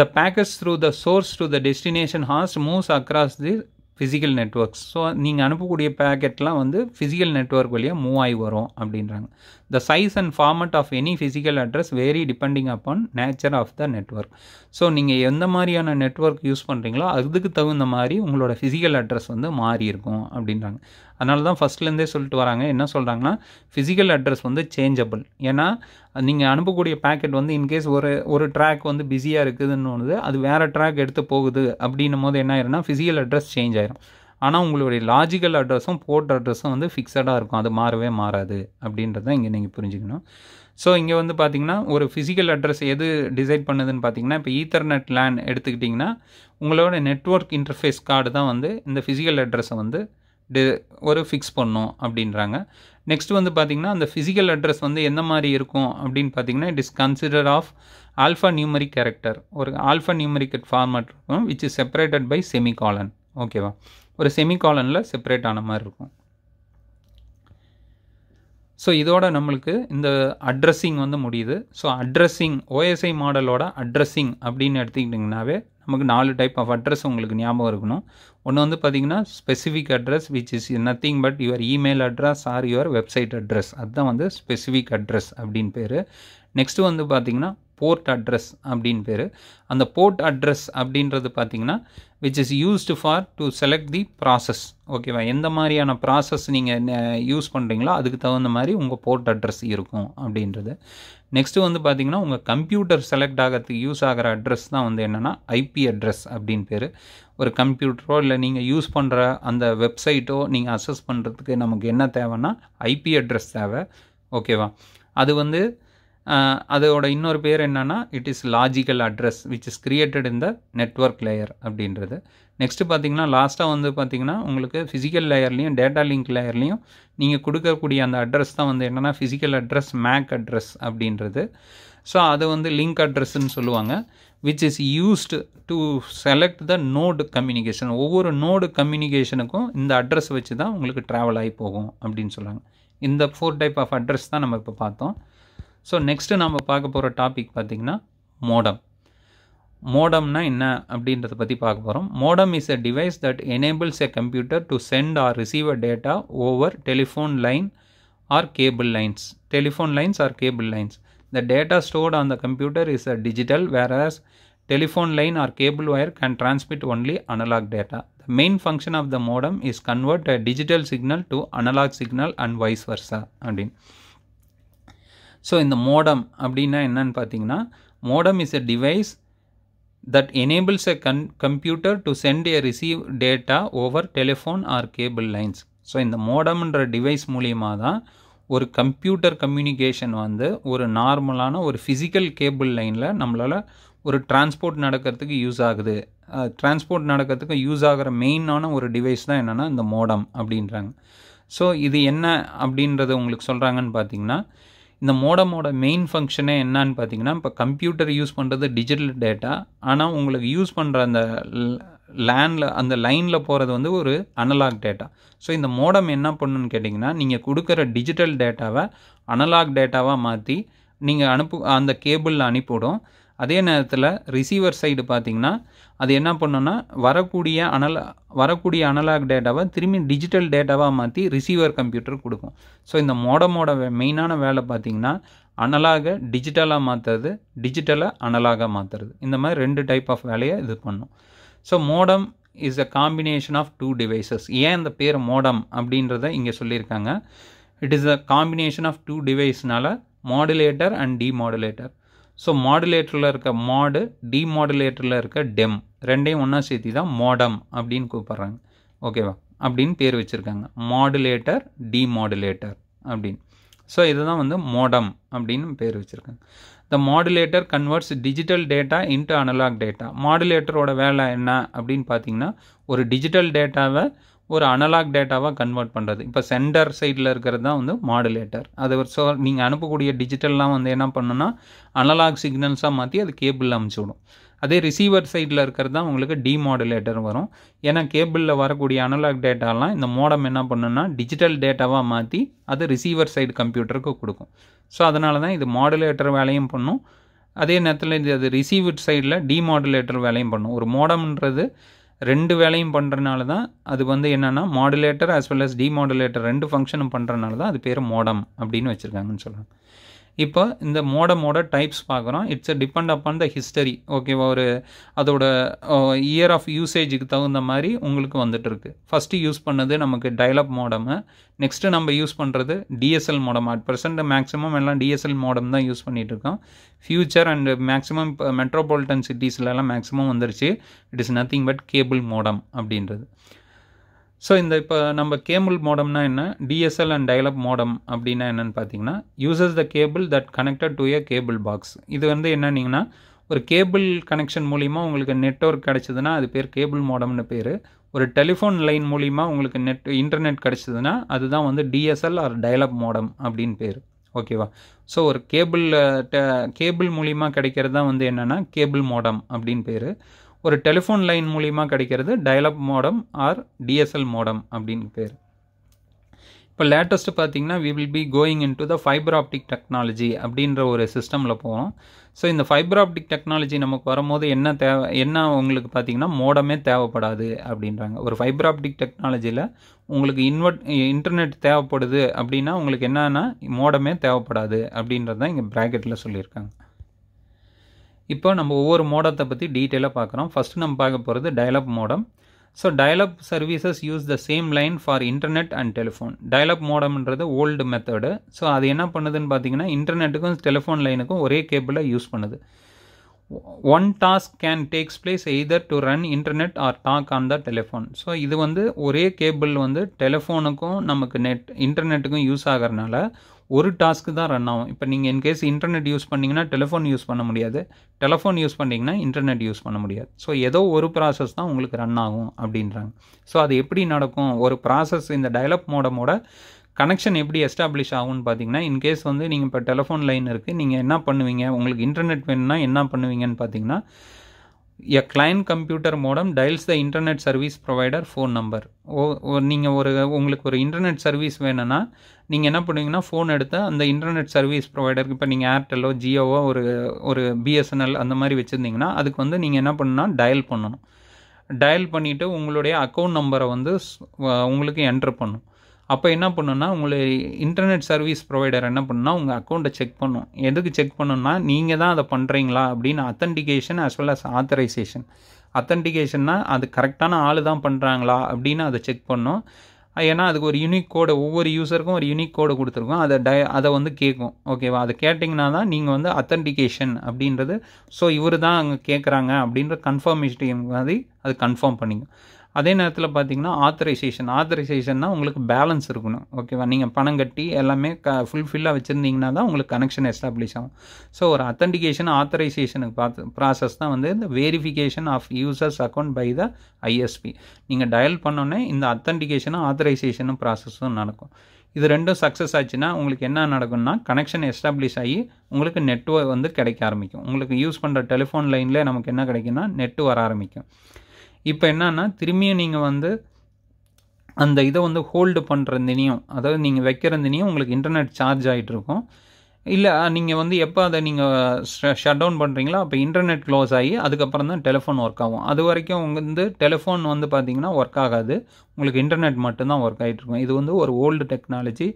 the packets through the source to the destination has moves across the physical networks so நீங்கள் அனுப்பக்கூடிய பேக்கெட்லாம் வந்து ஃபிசிக்கல் நெட்ஒர்க் வழியாக மூவ் ஆகி வரும் அப்படின்றாங்க the size and format of any physical address vary depending upon nature of the network so நீங்கள் எந்த மாதிரியான நெட்ஒர்க் யூஸ் பண்ணுறீங்களோ அதுக்கு தகுந்த மாதிரி உங்களோட ஃபிசிக்கல் அட்ரஸ் வந்து மாறி இருக்கும் அப்படின்றாங்க அதனால தான் ஃபஸ்ட்லேருந்தே சொல்லிட்டு வராங்க என்ன சொல்கிறாங்கன்னா ஃபிசிக்கல் அட்ரஸ் வந்து சேஞ்சபிள் ஏன்னா நீங்கள் அனுப்பக்கூடிய பேக்கெட் வந்து இன்கேஸ் ஒரு ஒரு ட்ராக் வந்து பிஸியாக இருக்குதுன்னு ஒன்று அது வேறு ட்ராக் எடுத்து போகுது அப்படின்னும் போது என்ன ஆயிரும்னா ஃபிசிக்கல் அட்ரஸ் சேஞ்ச் ஆயிரும் ஆனால் உங்களுடைய லாஜிக்கல் அட்ரஸும் போர்ட் அட்ரஸும் வந்து ஃபிக்ஸடாக இருக்கும் அது மாறவே மாறாது அப்படின்றத இங்கே நீங்கள் புரிஞ்சுக்கணும் ஸோ இங்கே வந்து பார்த்திங்கன்னா ஒரு ஃபிசிக்கல் அட்ரஸ் எது டிசைட் பண்ணுதுன்னு பார்த்தீங்கன்னா இப்போ ஈத்தர்நெட் லேன் எடுத்துக்கிட்டிங்கன்னா உங்களோட நெட்ஒர்க் இன்டர்ஃபேஸ் கார்டு தான் வந்து இந்த ஃபிசிக்கல் அட்ரஸை வந்து டி ஒரு ஃபிக்ஸ் பண்ணும் அப்படின்றாங்க நெக்ஸ்ட் வந்து பார்த்திங்கன்னா அந்த ஃபிசிக்கல் அட்ரஸ் வந்து எந்த மாதிரி இருக்கும் அப்படின்னு பார்த்தீங்கன்னா it is consider of alpha numeric character ஒரு ஆல்ஃபா நியூமரிக் ஃபார்மேட் இருக்கும் which is separated by semicolon ஓகேவா ஒரு செமிகாலனில் செப்பரேட் ஆன மாதிரி இருக்கும் ஸோ இதோட நம்மளுக்கு இந்த அட்ரஸிங் வந்து முடியுது ஸோ அட்ரஸிங் ஓஎஸ்ஐ மாடலோட அட்ரஸிங் அப்படின்னு எடுத்துக்கிட்டிங்கனாவே நமக்கு நாலு டைப் ஆஃப் அட்ரஸ் உங்களுக்கு ஞாபகம் இருக்கணும் ஒன்று வந்து பார்த்திங்கன்னா specific address which is nothing but your email address or your website address அதுதான் வந்து ஸ்பெசிஃபிக் அட்ரஸ் அப்படின்னு பேர் நெக்ஸ்ட்டு வந்து பார்த்திங்கன்னா போர்ட் அட்ரஸ் அப்படின்னு பேர் அந்த போர்ட் அட்ரஸ் அப்படின்றது பார்த்திங்கன்னா which is used for to select the process ஓகேவா எந்த மாதிரியான ப்ராசஸ் நீங்கள் யூஸ் பண்ணுறீங்களோ அதுக்கு தகுந்த மாதிரி உங்கள் போர்ட் அட்ரஸ் இருக்கும் அப்படின்றது நெக்ஸ்ட்டு வந்து பார்த்திங்கன்னா உங்கள் கம்ப்யூட்டர் செலக்ட் ஆகிறதுக்கு யூஸ் ஆகிற அட்ரஸ் தான் வந்து என்னென்னா ஐபி அட்ரஸ் அப்படின்னு பேர் ஒரு கம்ப்யூட்டரோ இல்லை நீங்கள் யூஸ் பண்ணுற அந்த வெப்சைட்டோ நீங்கள் அசஸ் பண்ணுறதுக்கு நமக்கு என்ன தேவைன்னா ஐபி அட்ரஸ் தேவை ஓகேவா அது வந்து அதோட இன்னொரு பேர் என்னென்னா it is logical address which is created in the network layer அப்படின்றது நெக்ஸ்ட்டு பார்த்தீங்கன்னா லாஸ்ட்டாக வந்து பார்த்தீங்கன்னா உங்களுக்கு ஃபிசிக்கல் லேயர்லேயும் டேட்டா லிங்க் லேயர்லேயும் நீங்கள் கொடுக்கக்கூடிய அந்த அட்ரஸ் தான் வந்து என்னென்னா ஃபிசிக்கல் அட்ரஸ் மேக் அட்ரஸ் அப்படின்றது ஸோ அதை வந்து லிங்க் அட்ரஸ்ன்னு சொல்லுவாங்க which is used to select the node communication ஒவ்வொரு நோடு கம்யூனிகேஷனுக்கும் இந்த அட்ரஸ் வச்சு தான் உங்களுக்கு ட்ராவல் ஆகி போகும் அப்படின்னு சொல்லுவாங்க இந்த ஃபோர் டைப் ஆஃப் அட்ரஸ் தான் நம்ம இப்போ பார்த்தோம் ஸோ நெக்ஸ்ட்டு நாம் பார்க்க போகிற டாபிக் பார்த்திங்கன்னா மோடம் மோடம்னா என்ன அப்படின்றத பற்றி பார்க்க போகிறோம் modem is a device that enables a computer to send or receive a data over telephone line or cable lines telephone lines or cable lines the data stored on the computer is a digital as telephone line or cable wire can transmit only analogue data the main function of the modem is convert a digital signal to analogue signal and vice versa. அப்படின்னு so இந்த modem அப்படின்னா என்னன்னு பார்த்தீங்கன்னா modem is a device that enables a com computer to send a receive data over telephone or cable lines so இந்த மோடம்ன்ற device மூலியமாக தான் ஒரு கம்ப்யூட்டர் கம்யூனிகேஷன் வந்து ஒரு நார்மலான ஒரு ஃபிசிக்கல் கேபிள் லைனில் நம்மளால் ஒரு டிரான்ஸ்போர்ட் நடக்கிறதுக்கு யூஸ் ஆகுது டிரான்ஸ்போர்ட் நடக்கிறதுக்கு யூஸ் ஆகிற மெயினான ஒரு டிவைஸ் தான் என்னென்னா இந்த மோடம் அப்படின்றாங்க ஸோ இது என்ன அப்படின்றத உங்களுக்கு சொல்கிறாங்கன்னு பார்த்தீங்கன்னா இந்த மோடமோட மெயின் ஃபங்க்ஷனே என்னன்னு பார்த்தீங்கன்னா இப்போ கம்ப்யூட்டர் யூஸ் பண்ணுறது டிஜிட்டல் டேட்டா ஆனால் உங்களுக்கு யூஸ் பண்ணுற அந்த லேனில் அந்த லைனில் போகிறது வந்து ஒரு அனலாக் டேட்டா ஸோ இந்த மோடம் என்ன பண்ணுன்னு கேட்டிங்கன்னா நீங்கள் கொடுக்குற டிஜிட்டல் டேட்டாவை அனலாக் டேட்டாவாக மாற்றி நீங்கள் அனுப்பு அந்த கேபிளில் அனுப்பிவிடும் அதே நேரத்தில் ரிசீவர் சைடு பார்த்திங்கன்னா அது என்ன பண்ணுன்னா வரக்கூடிய அனல வரக்கூடிய அனலாக் டேட்டாவை திரும்பி டிஜிட்டல் டேட்டாவாக மாற்றி ரிசீவர் கம்ப்யூட்டர் கொடுக்கும் ஸோ இந்த மோடமோட மெயினான வேலை பார்த்திங்கன்னா அனலாக டிஜிட்டலாக மாற்றுறது டிஜிட்டலை அனலாக மாற்றுறது இந்த மாதிரி ரெண்டு டைப் ஆஃப் வேலையை இது பண்ணும் so modem is a combination of two devices ஏன் இந்த பேர் மோடம் அப்படின்றத இங்கே சொல்லியிருக்காங்க it is a combination of two டிவைஸ்னால் மாடுலேட்டர் அண்ட் டிமாடுலேட்டர் ஸோ மாடுலேட்டரில் இருக்க மாடு டிமாடுலேட்டரில் இருக்க டெம் ரெண்டையும் ஒன்றா சேர்த்தி தான் மாடம் அப்படின்னு கூப்பிட்றாங்க ஓகேவா அப்படின்னு பேர் வச்சுருக்காங்க மாடுலேட்டர் டிமாடுலேட்டர் அப்படின்னு ஸோ இதுதான் வந்து மாடம் அப்படின்னு பேர் வச்சுருக்காங்க the modulator converts digital data into analogue data மாடுலேட்டரோட வேலை என்ன அப்படின்னு பார்த்தீங்கன்னா ஒரு டிஜிட்டல் டேட்டாவை ஒரு அனலாக் டேட்டாவாக கன்வெர்ட் பண்ணுறது இப்போ சென்டர் சைடில் இருக்கிறது தான் வந்து மாடுலேட்டர் அது ஸோ நீங்கள் அனுப்பக்கூடிய டிஜிட்டல்லாம் வந்து என்ன பண்ணுன்னா அனலாக் சிக்னல்ஸாக மாற்றி அது கேபிளில் அமுச்சு விடும் அதே ரிசீவர் சைடில் இருக்கிறது தான் உங்களுக்கு டிமாடுலேட்டர் வரும் ஏன்னா கேபிளில் வரக்கூடிய அனலாக் டேட்டாலாம் இந்த மோடம் என்ன பண்ணுன்னா டிஜிட்டல் டேட்டாவாக மாற்றி அது ரிசீவர் சைடு கம்ப்யூட்டருக்கு கொடுக்கும் ஸோ அதனால தான் இது மாடுலேட்டர் வேலையும் பண்ணும் அதே நேரத்தில் இது அது ரிசீவர் சைடில் டிமாடுலேட்டர் வேலையும் பண்ணும் ஒரு மோடம்ன்றது ரெண்டு வேலையும் பண்ணுறனால தான் அது வந்து என்னென்னா modulator as well as demodulator ரெண்டு ஃபங்க்ஷனும் பண்ணுறனால தான் அது பேர் மோடம் அப்படின்னு வச்சுருக்காங்கன்னு சொல்கிறாங்க இப்போ இந்த மோடமோட டைப்ஸ் பார்க்குறோம் it's depend upon the history ஓகேவா ஒரு அதோட இயர் ஆஃப் யூசேஜுக்கு தகுந்த மாதிரி உங்களுக்கு வந்துட்டுருக்கு ஃபஸ்ட்டு யூஸ் பண்ணது நமக்கு டைலப் மோடமு நெக்ஸ்ட்டு நம்ம யூஸ் பண்ணுறது DSL modem at present maximum எல்லாம் டிஎஸ்எல் மோடம் தான் யூஸ் பண்ணிகிட்டு இருக்கோம் ஃபியூச்சர் அண்ட் மேக்ஸிமம் மெட்ரோபாலிட்டன் சிட்டிஸ்லலாம் மேக்ஸிமம் வந்துருச்சு it is nothing but cable modem அப்படின்றது ஸோ இந்த இப்போ நம்ம கேபிள் மோடம்னா என்ன டிஎஸ்எல் அண்ட் டைலப் மோடம் அப்படின்னா என்னென்னு பார்த்தீங்கன்னா uses the cable that connected to a cable box இது வந்து என்னன்னிங்கன்னா ஒரு கேபிள் கனெக்ஷன் மூலிமா உங்களுக்கு நெட்ஒர்க் கிடச்சிதுன்னா அது பேர் கேபிள் மோடம்னு பேர் ஒரு டெலிஃபோன் லைன் மூலிமா உங்களுக்கு நெட் இன்டர்நெட் கிடச்சிதுன்னா அதுதான் வந்து டிஎஸ்எல் ஆர் டைலப் மோடம் அப்படின்னு பேர் ஓகேவா ஸோ ஒரு கேபிள் கேபிள் மூலிமா கிடைக்கிறது தான் வந்து என்னென்னா கேபிள் மோடம் அப்படின்னு பேர் ஒரு டெலிஃபோன் லைன் மூலிமா கிடைக்கிறது dial up modem or DSL modem அப்படின்னு பேர் இப்போ லேட்டஸ்ட் பார்த்தீங்கன்னா we will be going in to the fibre optic technology அப்படின்ற ஒரு சிஸ்டமில் போகிறோம் ஸோ இந்த ஃபைபர் ஆப்டிக் டெக்னாலஜி நமக்கு வரும்போது என்ன தேவை என்ன உங்களுக்கு பார்த்தீங்கன்னா மோடமே தேவைப்படாது அப்படின்றாங்க ஒரு ஃபைபர் ஆப்டிக் டெக்னாலஜியில் உங்களுக்கு இன்வெர்ட் இன்டர்நெட் தேவைப்படுது அப்படின்னா உங்களுக்கு என்னென்னா மோடமே தேவைப்படாது அப்படின்றது தான் இங்கே ப்ராக்கெட்டில் சொல்லியிருக்காங்க இப்போ நம்ம ஒவ்வொரு மோடத்தை பற்றி டீட்டெயிலாக பார்க்குறோம் ஃபஸ்ட்டு நம்ம பார்க்க போகிறது dial up modem so dial up services use the same line for internet and telephone dial up மோடம்ன்றது ஓல்டு மெத்தடு ஸோ அது என்ன பண்ணுதுன்னு பார்த்தீங்கன்னா இன்டர்நெட்டுக்கும் டெலிஃபோன் லைனுக்கும் ஒரே கேபிளை யூஸ் பண்ணுது one task can takes place either to run internet or talk on the telephone so இது வந்து ஒரே கேபிள் வந்து டெலிஃபோனுக்கும் நமக்கு நெட் இன்டர்நெட்டுக்கும் யூஸ் ஆகிறதுனால ஒரு டாஸ்க்கு தான் ரன் ஆகும் இப்போ நீங்கள் இன்கேஸ் இன்டர்நெட் யூஸ் பண்ணிங்கன்னா டெலிஃபோன் யூஸ் பண்ண முடியாது டெலிஃபோன் யூஸ் பண்ணிங்கன்னா இன்டர்நெட் யூஸ் பண்ண முடியாது ஸோ ஏதோ ஒரு ப்ராசஸ் தான் உங்களுக்கு ரன் ஆகும் அப்படின்றாங்க ஸோ அது எப்படி நடக்கும் ஒரு ப்ராசஸ் இந்த டயலப் மோடமோட கனெக்ஷன் எப்படி எஸ்டாப்ளிஷ் ஆகும்னு பார்த்தீங்கன்னா இன்கேஸ் வந்து நீங்கள் இப்போ டெலிஃபோன் லைன் இருக்குது நீங்கள் என்ன பண்ணுவீங்க உங்களுக்கு இன்டர்நெட் வேணும்னா என்ன பண்ணுவீங்கன்னு பார்த்தீங்கன்னா a client computer modem dials the internet service provider phone number ஓ நீங்கள் ஒரு உங்களுக்கு ஒரு இன்டர்நெட் சர்வீஸ் வேணும்னா நீங்கள் என்ன பண்ணுவீங்கன்னா ஃபோன் எடுத்து அந்த இன்டர்நெட் சர்வீஸ் ப்ரொவைடருக்கு இப்போ நீங்கள் ஏர்டெல்லோ ஜியோவோ ஒரு ஒரு பிஎஸ்என்எல் அந்த மாதிரி வச்சுருந்தீங்கன்னா அதுக்கு வந்து நீங்கள் என்ன பண்ணுன்னா டயல் பண்ணணும் டயல் பண்ணிவிட்டு உங்களுடைய அக்கௌண்ட் நம்பரை வந்து உங்களுக்கு என்ட்ரு பண்ணும் அப்போ என்ன பண்ணுன்னா உங்களை இன்டர்நெட் சர்வீஸ் ப்ரொவைடர் என்ன பண்ணுன்னா உங்கள் அக்கௌண்ட்டை செக் பண்ணும் எதுக்கு செக் பண்ணணும்னா நீங்கள் தான் அதை பண்ணுறீங்களா அப்படின்னு authentication as well as authorisation அத்தன்டிகேஷன்னா அது கரெக்டான ஆள் தான் பண்ணுறாங்களா அப்படின்னு அதை செக் பண்ணும் ஏன்னா அதுக்கு ஒரு யூனிக் கோடு ஒவ்வொரு யூஸருக்கும் ஒரு யூனிக் கோடு கொடுத்துருக்கோம் அதை டய அதை வந்து கேட்கும் ஓகேவா அதை கேட்டிங்கன்னா தான் நீங்கள் வந்து அத்தன்டிகேஷன் அப்படின்றது ஸோ இவர் தான் அங்கே கேட்குறாங்க அப்படின்ற கன்ஃபர்மேஷன் மாதிரி அது கன்ஃபார்ம் பண்ணிக்கும் அதே நேரத்தில் பார்த்தீங்கன்னா ஆத்தரைசேஷன் ஆத்தரைசேஷன்னா உங்களுக்கு பேலன்ஸ் இருக்கணும் ஓகேவா நீங்கள் பணம் கட்டி எல்லாமே க ஃபுல்ஃபில்லாக வச்சுருந்தீங்கன்னா தான் உங்களுக்கு கனெக்ஷன் எஸ்டாப்ளிஷ் ஆகும் ஸோ ஒரு அத்தன்டிகேஷன் ஆத்தரைசேஷனுக்கு பார்த்து ப்ராசஸ் தான் வந்து இந்த verification of users account by the ISP நீங்கள் டயல் பண்ணோன்னே இந்த அத்தன்டிகேஷனும் ஆத்தரைசேஷனும் ப்ராசஸும் நடக்கும் இது ரெண்டும் சக்ஸஸ் ஆச்சுன்னா உங்களுக்கு என்ன நடக்கும்னா கனெக்ஷன் எஸ்டாப்ளிஷ் ஆகி உங்களுக்கு நெட்ஒர்க் வந்து கிடைக்க ஆரம்பிக்கும் உங்களுக்கு யூஸ் பண்ணுற டெலிஃபோன் லைனில் நமக்கு என்ன கிடைக்குன்னா நெட்டு வர ஆரம்பிக்கும் இப்போ என்னென்னா திரும்பியும் நீங்கள் வந்து அந்த இதை வந்து ஹோல்டு பண்ணுற தினியும் அதாவது நீங்கள் வைக்கிற தினியும் உங்களுக்கு இன்டர்நெட் சார்ஜ் ஆகிட்டுருக்கும் இல்லை நீங்கள் வந்து எப்போ அதை நீங்கள் ஷட் டவுன் பண்ணுறீங்களோ அப்போ இன்டர்நெட் க்ளோஸ் ஆகி அதுக்கப்புறம் தான் டெலிஃபோன் ஒர்க் ஆகும் அது வரைக்கும் உங்கள் வந்து டெலிஃபோன் வந்து பார்த்திங்கன்னா ஒர்க் ஆகாது உங்களுக்கு இன்டர்நெட் மட்டும்தான் ஒர்க் ஆகிட்டு இருக்கும் இது வந்து ஒரு ஓல்டு டெக்னாலஜி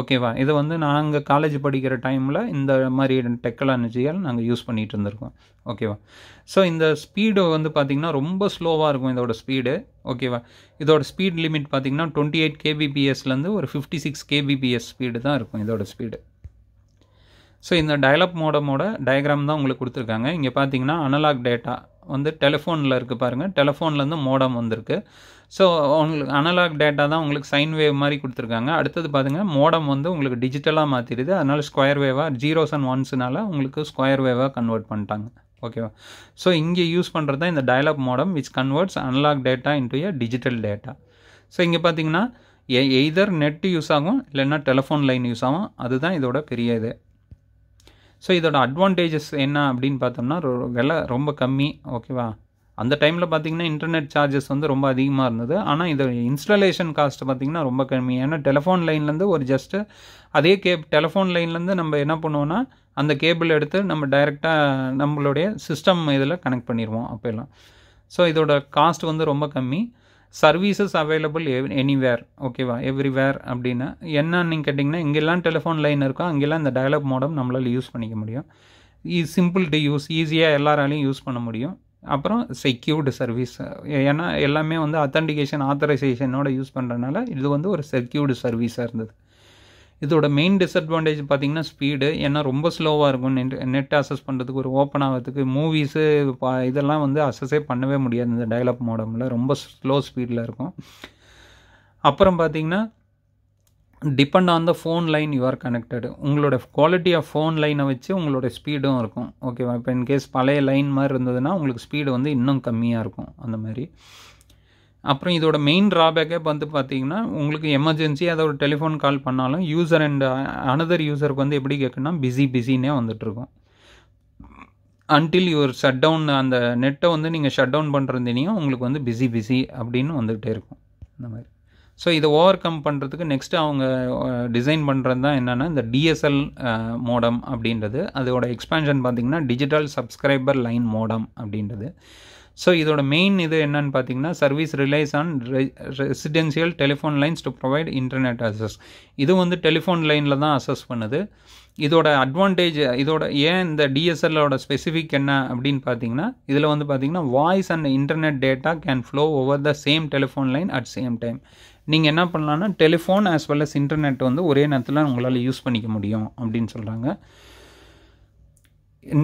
ஓகேவா இதை வந்து நாங்கள் காலேஜ் படிக்கிற டைமில் இந்த மாதிரி டெக்னாலஜியால் நாங்கள் யூஸ் பண்ணிகிட்டு இருந்திருக்கோம் ஓகேவா ஸோ இந்த ஸ்பீடு வந்து பார்த்திங்கன்னா ரொம்ப ஸ்லோவாக இருக்கும் இதோட ஸ்பீடு ஓகேவா இதோட ஸ்பீட் லிமிட் பார்த்திங்கன்னா டுவெண்ட்டி எயிட் கேபிபிஎஸ்லேருந்து ஒரு ஃபிஃப்டி சிக்ஸ் கேபிபிஎஸ் ஸ்பீடு தான் இருக்கும் இதோட ஸ்பீடு ஸோ இந்த டயலப் மோடமோட டயக்ராம் தான் உங்களுக்கு கொடுத்துருக்காங்க இங்கே பார்த்தீங்கன்னா அனலாக் டேட்டா வந்து டெலிஃபோனில் இருக்குது பாருங்கள் டெலஃபோன்லேருந்து மோடம் வந்திருக்கு ஸோ உங்களுக்கு அனலாக் டேட்டா தான் உங்களுக்கு சைன் வேவ் மாதிரி கொடுத்துருக்காங்க அடுத்தது பார்த்துங்க மோடம் வந்து உங்களுக்கு டிஜிட்டலாக மாற்றிடுது அதனால் ஸ்கொயர் வேவாக ஜீரோஸ் அண்ட் ஒன்ஸ்னால உங்களுக்கு ஸ்கொயர் வேவாக கன்வெர்ட் பண்ணிட்டாங்க ஓகேவா ஸோ இங்கே யூஸ் பண்ணுறது தான் இந்த dial up modem which converts analogue data into a digital data so இங்கே பார்த்தீங்கன்னா எய்தர் நெட் யூஸ் ஆகும் இல்லைன்னா டெலஃபோன் லைன் யூஸ் ஆகும் அதுதான் இதோட பெரிய இது ஸோ இதோட அட்வான்டேஜஸ் என்ன அப்படின்னு பார்த்தோம்னா விலை ரொம்ப கம்மி ஓகேவா அந்த டைமில் பார்த்தீங்கன்னா இன்டர்நெட் சார்ஜஸ் வந்து ரொம்ப அதிகமாக இருந்தது ஆனால் இது இன்ஸ்டலேஷன் காஸ்ட் பார்த்திங்கன்னா ரொம்ப கம்மி ஏன்னா டெலிஃபோன் லைன்லேருந்து ஒரு ஜஸ்ட்டு அதே கேப் டெலிஃபோன் லைன்லேருந்து நம்ம என்ன பண்ணுவோன்னா அந்த கேபிள் எடுத்து நம்ம டைரெக்டாக நம்மளுடைய சிஸ்டம் இதில் கனெக்ட் பண்ணிடுவோம் அப்போல்லாம் ஸோ இதோட காஸ்ட் வந்து ரொம்ப கம்மி சர்வீசஸ் அவைலபிள் எவ் எனிவேர் ஓகேவா எவ்ரிவேர் அப்படின்னா என்னன்னு கேட்டிங்கன்னா இங்கெல்லாம் டெலிஃபோன் லைன் இருக்கோ அங்கெல்லாம் இந்த டயலாக் மோடம் நம்மளால் யூஸ் பண்ணிக்க முடியும் ஈ சிம்பிள் டு யூஸ் ஈஸியாக எல்லாராலையும் யூஸ் பண்ண முடியும் அப்புறம் செக்யூர்டு சர்வீஸ் ஏன்னா எல்லாமே வந்து அத்தன்டிகேஷன் ஆத்தரைசேஷனோட யூஸ் பண்ணுறதுனால இது வந்து ஒரு செக்யூர்டு சர்வீஸாக இருந்தது இதோட மெயின் டிஸ்அட்வான்டேஜ் பார்த்திங்கன்னா ஸ்பீடு ஏன்னா ரொம்ப ஸ்லோவாக இருக்கும் நெட் நெட் அசஸ் பண்ணுறதுக்கு ஒரு ஓப்பன் ஆகிறதுக்கு மூவிஸு இதெல்லாம் வந்து அசஸே பண்ணவே முடியாது இந்த டைலப் மோடமில் ரொம்ப ஸ்லோ ஸ்பீடில் இருக்கும் அப்புறம் பார்த்திங்கன்னா depend on the phone line you are connected உங்களோட குவாலிட்டி ஆஃப் ஃபோன் லைனை வச்சு உங்களோட ஸ்பீடும் இருக்கும் ஓகேவா இப்போ இன்கேஸ் பழைய லைன் மாதிரி இருந்ததுன்னா உங்களுக்கு ஸ்பீடு வந்து இன்னும் கம்மியாக இருக்கும் அந்த மாதிரி அப்புறம் இதோட மெயின் ட்ராபேக்கே வந்து பார்த்தீங்கன்னா உங்களுக்கு எமர்ஜென்சி அதை ஒரு டெலிஃபோன் கால் பண்ணாலும் யூசர் அண்ட் அனதர் யூசருக்கு வந்து எப்படி கேட்குன்னா பிஸி பிஸின்னே வந்துட்டுருக்கும் அன்டில் யுவர் ஷட் டவுன் அந்த நெட்டை வந்து நீங்கள் ஷட் டவுன் பண்ணுறதுனையும் உங்களுக்கு வந்து பிஸி பிஸி அப்படின்னு வந்துகிட்டே இருக்கும் இந்த மாதிரி ஸோ இதை ஓவர் கம் பண்ணுறதுக்கு நெக்ஸ்ட்டு அவங்க டிசைன் பண்ணுறது தான் என்னென்னா இந்த டிஎஸ்எல் மோடம் அப்படின்றது அதோட எக்ஸ்பேன்ஷன் பார்த்திங்கன்னா டிஜிட்டல் சப்ஸ்கிரைபர் லைன் மோடம் அப்படின்றது ஸோ இதோட மெயின் இது என்னன்னு பார்த்தீங்கன்னா service relies on residential telephone lines to provide internet access இது வந்து டெலிஃபோன் லைனில் தான் அசஸ் பண்ணுது இதோட அட்வான்டேஜ் இதோட ஏன் இந்த டிஎஸ்எல்லோட ஸ்பெசிஃபிக் என்ன அப்படின்னு பார்த்தீங்கன்னா இதில் வந்து பார்த்தீங்கன்னா voice and internet data can flow over the same telephone line at same time நீங்கள் என்ன பண்ணலான்னா telephone as well as internet வந்து ஒரே நேரத்தில் உங்களால் யூஸ் பண்ணிக்க முடியும் அப்படின்னு சொல்கிறாங்க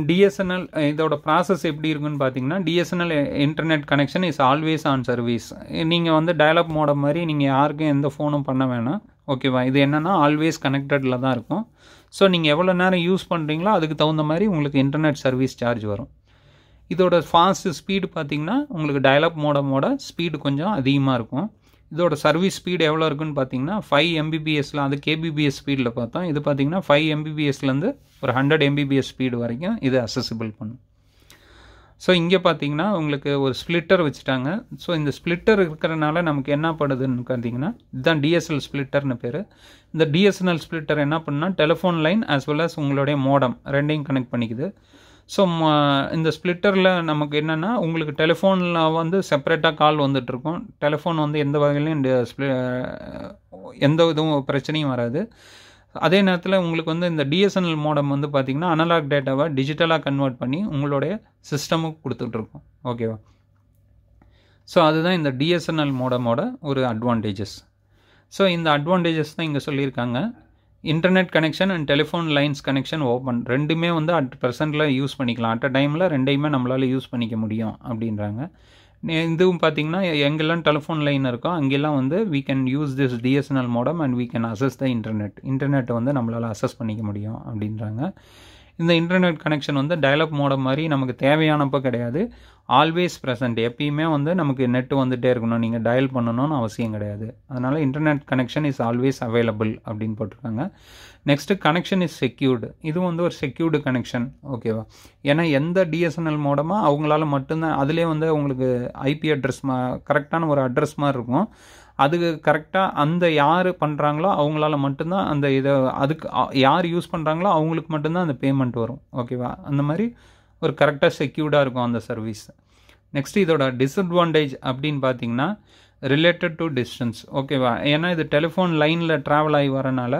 டிஎஸ்என்எல் இதோட ப்ராசஸ் எப்படி இருக்குன்னு பார்த்தீங்கன்னா DSNL internet connection is always on service நீங்கள் வந்து டயலப் மோட மாதிரி நீங்கள் யாருக்கும் எந்த ஃபோனும் பண்ண வேணாம் ஓகேவா இது என்னென்னா ஆல்வேஸ் கனெக்டடில் தான் இருக்கும் ஸோ நீங்கள் எவ்வளோ நேரம் யூஸ் பண்ணுறீங்களோ அதுக்கு தகுந்த மாதிரி உங்களுக்கு இன்டர்நெட் சர்வீஸ் சார்ஜ் வரும் இதோட ஃபாஸ்ட்டு ஸ்பீடு பார்த்திங்கன்னா உங்களுக்கு டயலப் மோடமோட ஸ்பீடு கொஞ்சம் அதிகமாக இருக்கும் இதோட சர்வீஸ் ஸ்பீடு எவ்வளோ இருக்குன்னு பார்த்தீங்கன்னா ஃபைவ் எம்பிபிஎஸ்ல அது கேபிபிஎஸ் ஸ்பீடில் பார்த்தோம் இது பார்த்தீங்கன்னா ஃபைவ் எம்பிபிஎஸ்லேருந்து ஒரு ஹண்ட்ரட் எம்பிபிஎஸ் ஸ்பீடு வரைக்கும் இது அசசிபிள் பண்ணும் ஸோ இங்கே பார்த்தீங்கன்னா உங்களுக்கு ஒரு ஸ்ப்ளிட்டர் வச்சுட்டாங்க ஸோ இந்த ஸ்ப்ளிட்டர் இருக்கிறனால நமக்கு என்ன படுதுன்னு பார்த்தீங்கன்னா இதுதான் டிஎஸ்எல் ஸ்பிளிட்டர்னு பேர் இந்த டிஎஸ்என்எல் ஸ்ப்ளிட்டர் என்ன பண்ணுன்னா telephone line as well as உங்களுடைய மோடம் ரெண்டையும் கனெக்ட் பண்ணிக்குது ஸோ இந்த ஸ்ப்ளிட்டரில் நமக்கு என்னென்னா உங்களுக்கு டெலிஃபோனில் வந்து செப்பரேட்டாக கால் வந்துட்டுருக்கும் டெலிஃபோன் வந்து எந்த வகையிலையும் எந்த இதுவும் பிரச்சனையும் வராது அதே நேரத்தில் உங்களுக்கு வந்து இந்த டிஎஸ்என்எல் மோடம் வந்து பார்த்திங்கன்னா அனலாக் டேட்டாவை டிஜிட்டலாக கன்வெர்ட் பண்ணி உங்களுடைய சிஸ்டமுக்கு கொடுத்துட்ருக்கோம் ஓகேவா ஸோ அதுதான் இந்த டிஎஸ்என்எல் மோடமோட ஒரு அட்வான்டேஜஸ் ஸோ இந்த அட்வான்டேஜஸ் தான் இங்கே சொல்லியிருக்காங்க internet connection and telephone lines connection open ரெண்டுமே வந்து அட் ப்ரெசென்ட்டில் யூஸ் பண்ணிக்கலாம் அட் அ டைமில் ரெண்டையுமே நம்மளால் யூஸ் பண்ணிக்க முடியும் அப்படின்றாங்க இதுவும் பார்த்தீங்கன்னா எங்கெல்லாம் டெலிஃபோன் லைன் இருக்கோ அங்கெல்லாம் வந்து we can use this DSNL modem and we can access the internet இன்டர்நெட்டை வந்து நம்மளால் அசஸ் பண்ணிக்க முடியும் அப்படின்றாங்க இந்த இன்டர்நெட் கனெக்ஷன் வந்து டயலப் மோட மாதிரி நமக்கு தேவையானப்போ கிடையாது ஆல்வேஸ் ப்ரெசன்ட் எப்பயுமே வந்து நமக்கு நெட்டு வந்துகிட்டே இருக்கணும் நீங்கள் டயல் பண்ணணும்னு அவசியம் கிடையாது அதனால் internet connection is always available அப்படின்னு போட்டிருக்காங்க நெக்ஸ்ட்டு கனெக்ஷன் இஸ் செக்யூர்டு இது வந்து ஒரு செக்யூர்டு கனெக்ஷன் ஓகேவா ஏன்னா எந்த டிஎஸ்என்எல் மோடமாக அவங்களால மட்டும்தான் அதிலே வந்து உங்களுக்கு ஐபி அட்ரஸ் மா கரெக்டான ஒரு அட்ரஸ் மாதிரி இருக்கும் அது கரெக்டாக அந்த யார் பண்ணுறாங்களோ அவங்களால மட்டும்தான் அந்த இதை அதுக்கு யார் யூஸ் பண்ணுறாங்களோ அவங்களுக்கு மட்டும்தான் அந்த பேமெண்ட் வரும் ஓகேவா அந்த மாதிரி ஒரு கரெக்டாக செக்யூர்டாக இருக்கும் அந்த சர்வீஸ் நெக்ஸ்ட் இதோட டிஸ்அட்வான்டேஜ் அப்படின்னு பார்த்தீங்கன்னா ரிலேட்டட் டு டிஸ்டன்ஸ் ஓகேவா ஏன்னா இது டெலிஃபோன் லைனில் ட்ராவல் ஆகி வரனால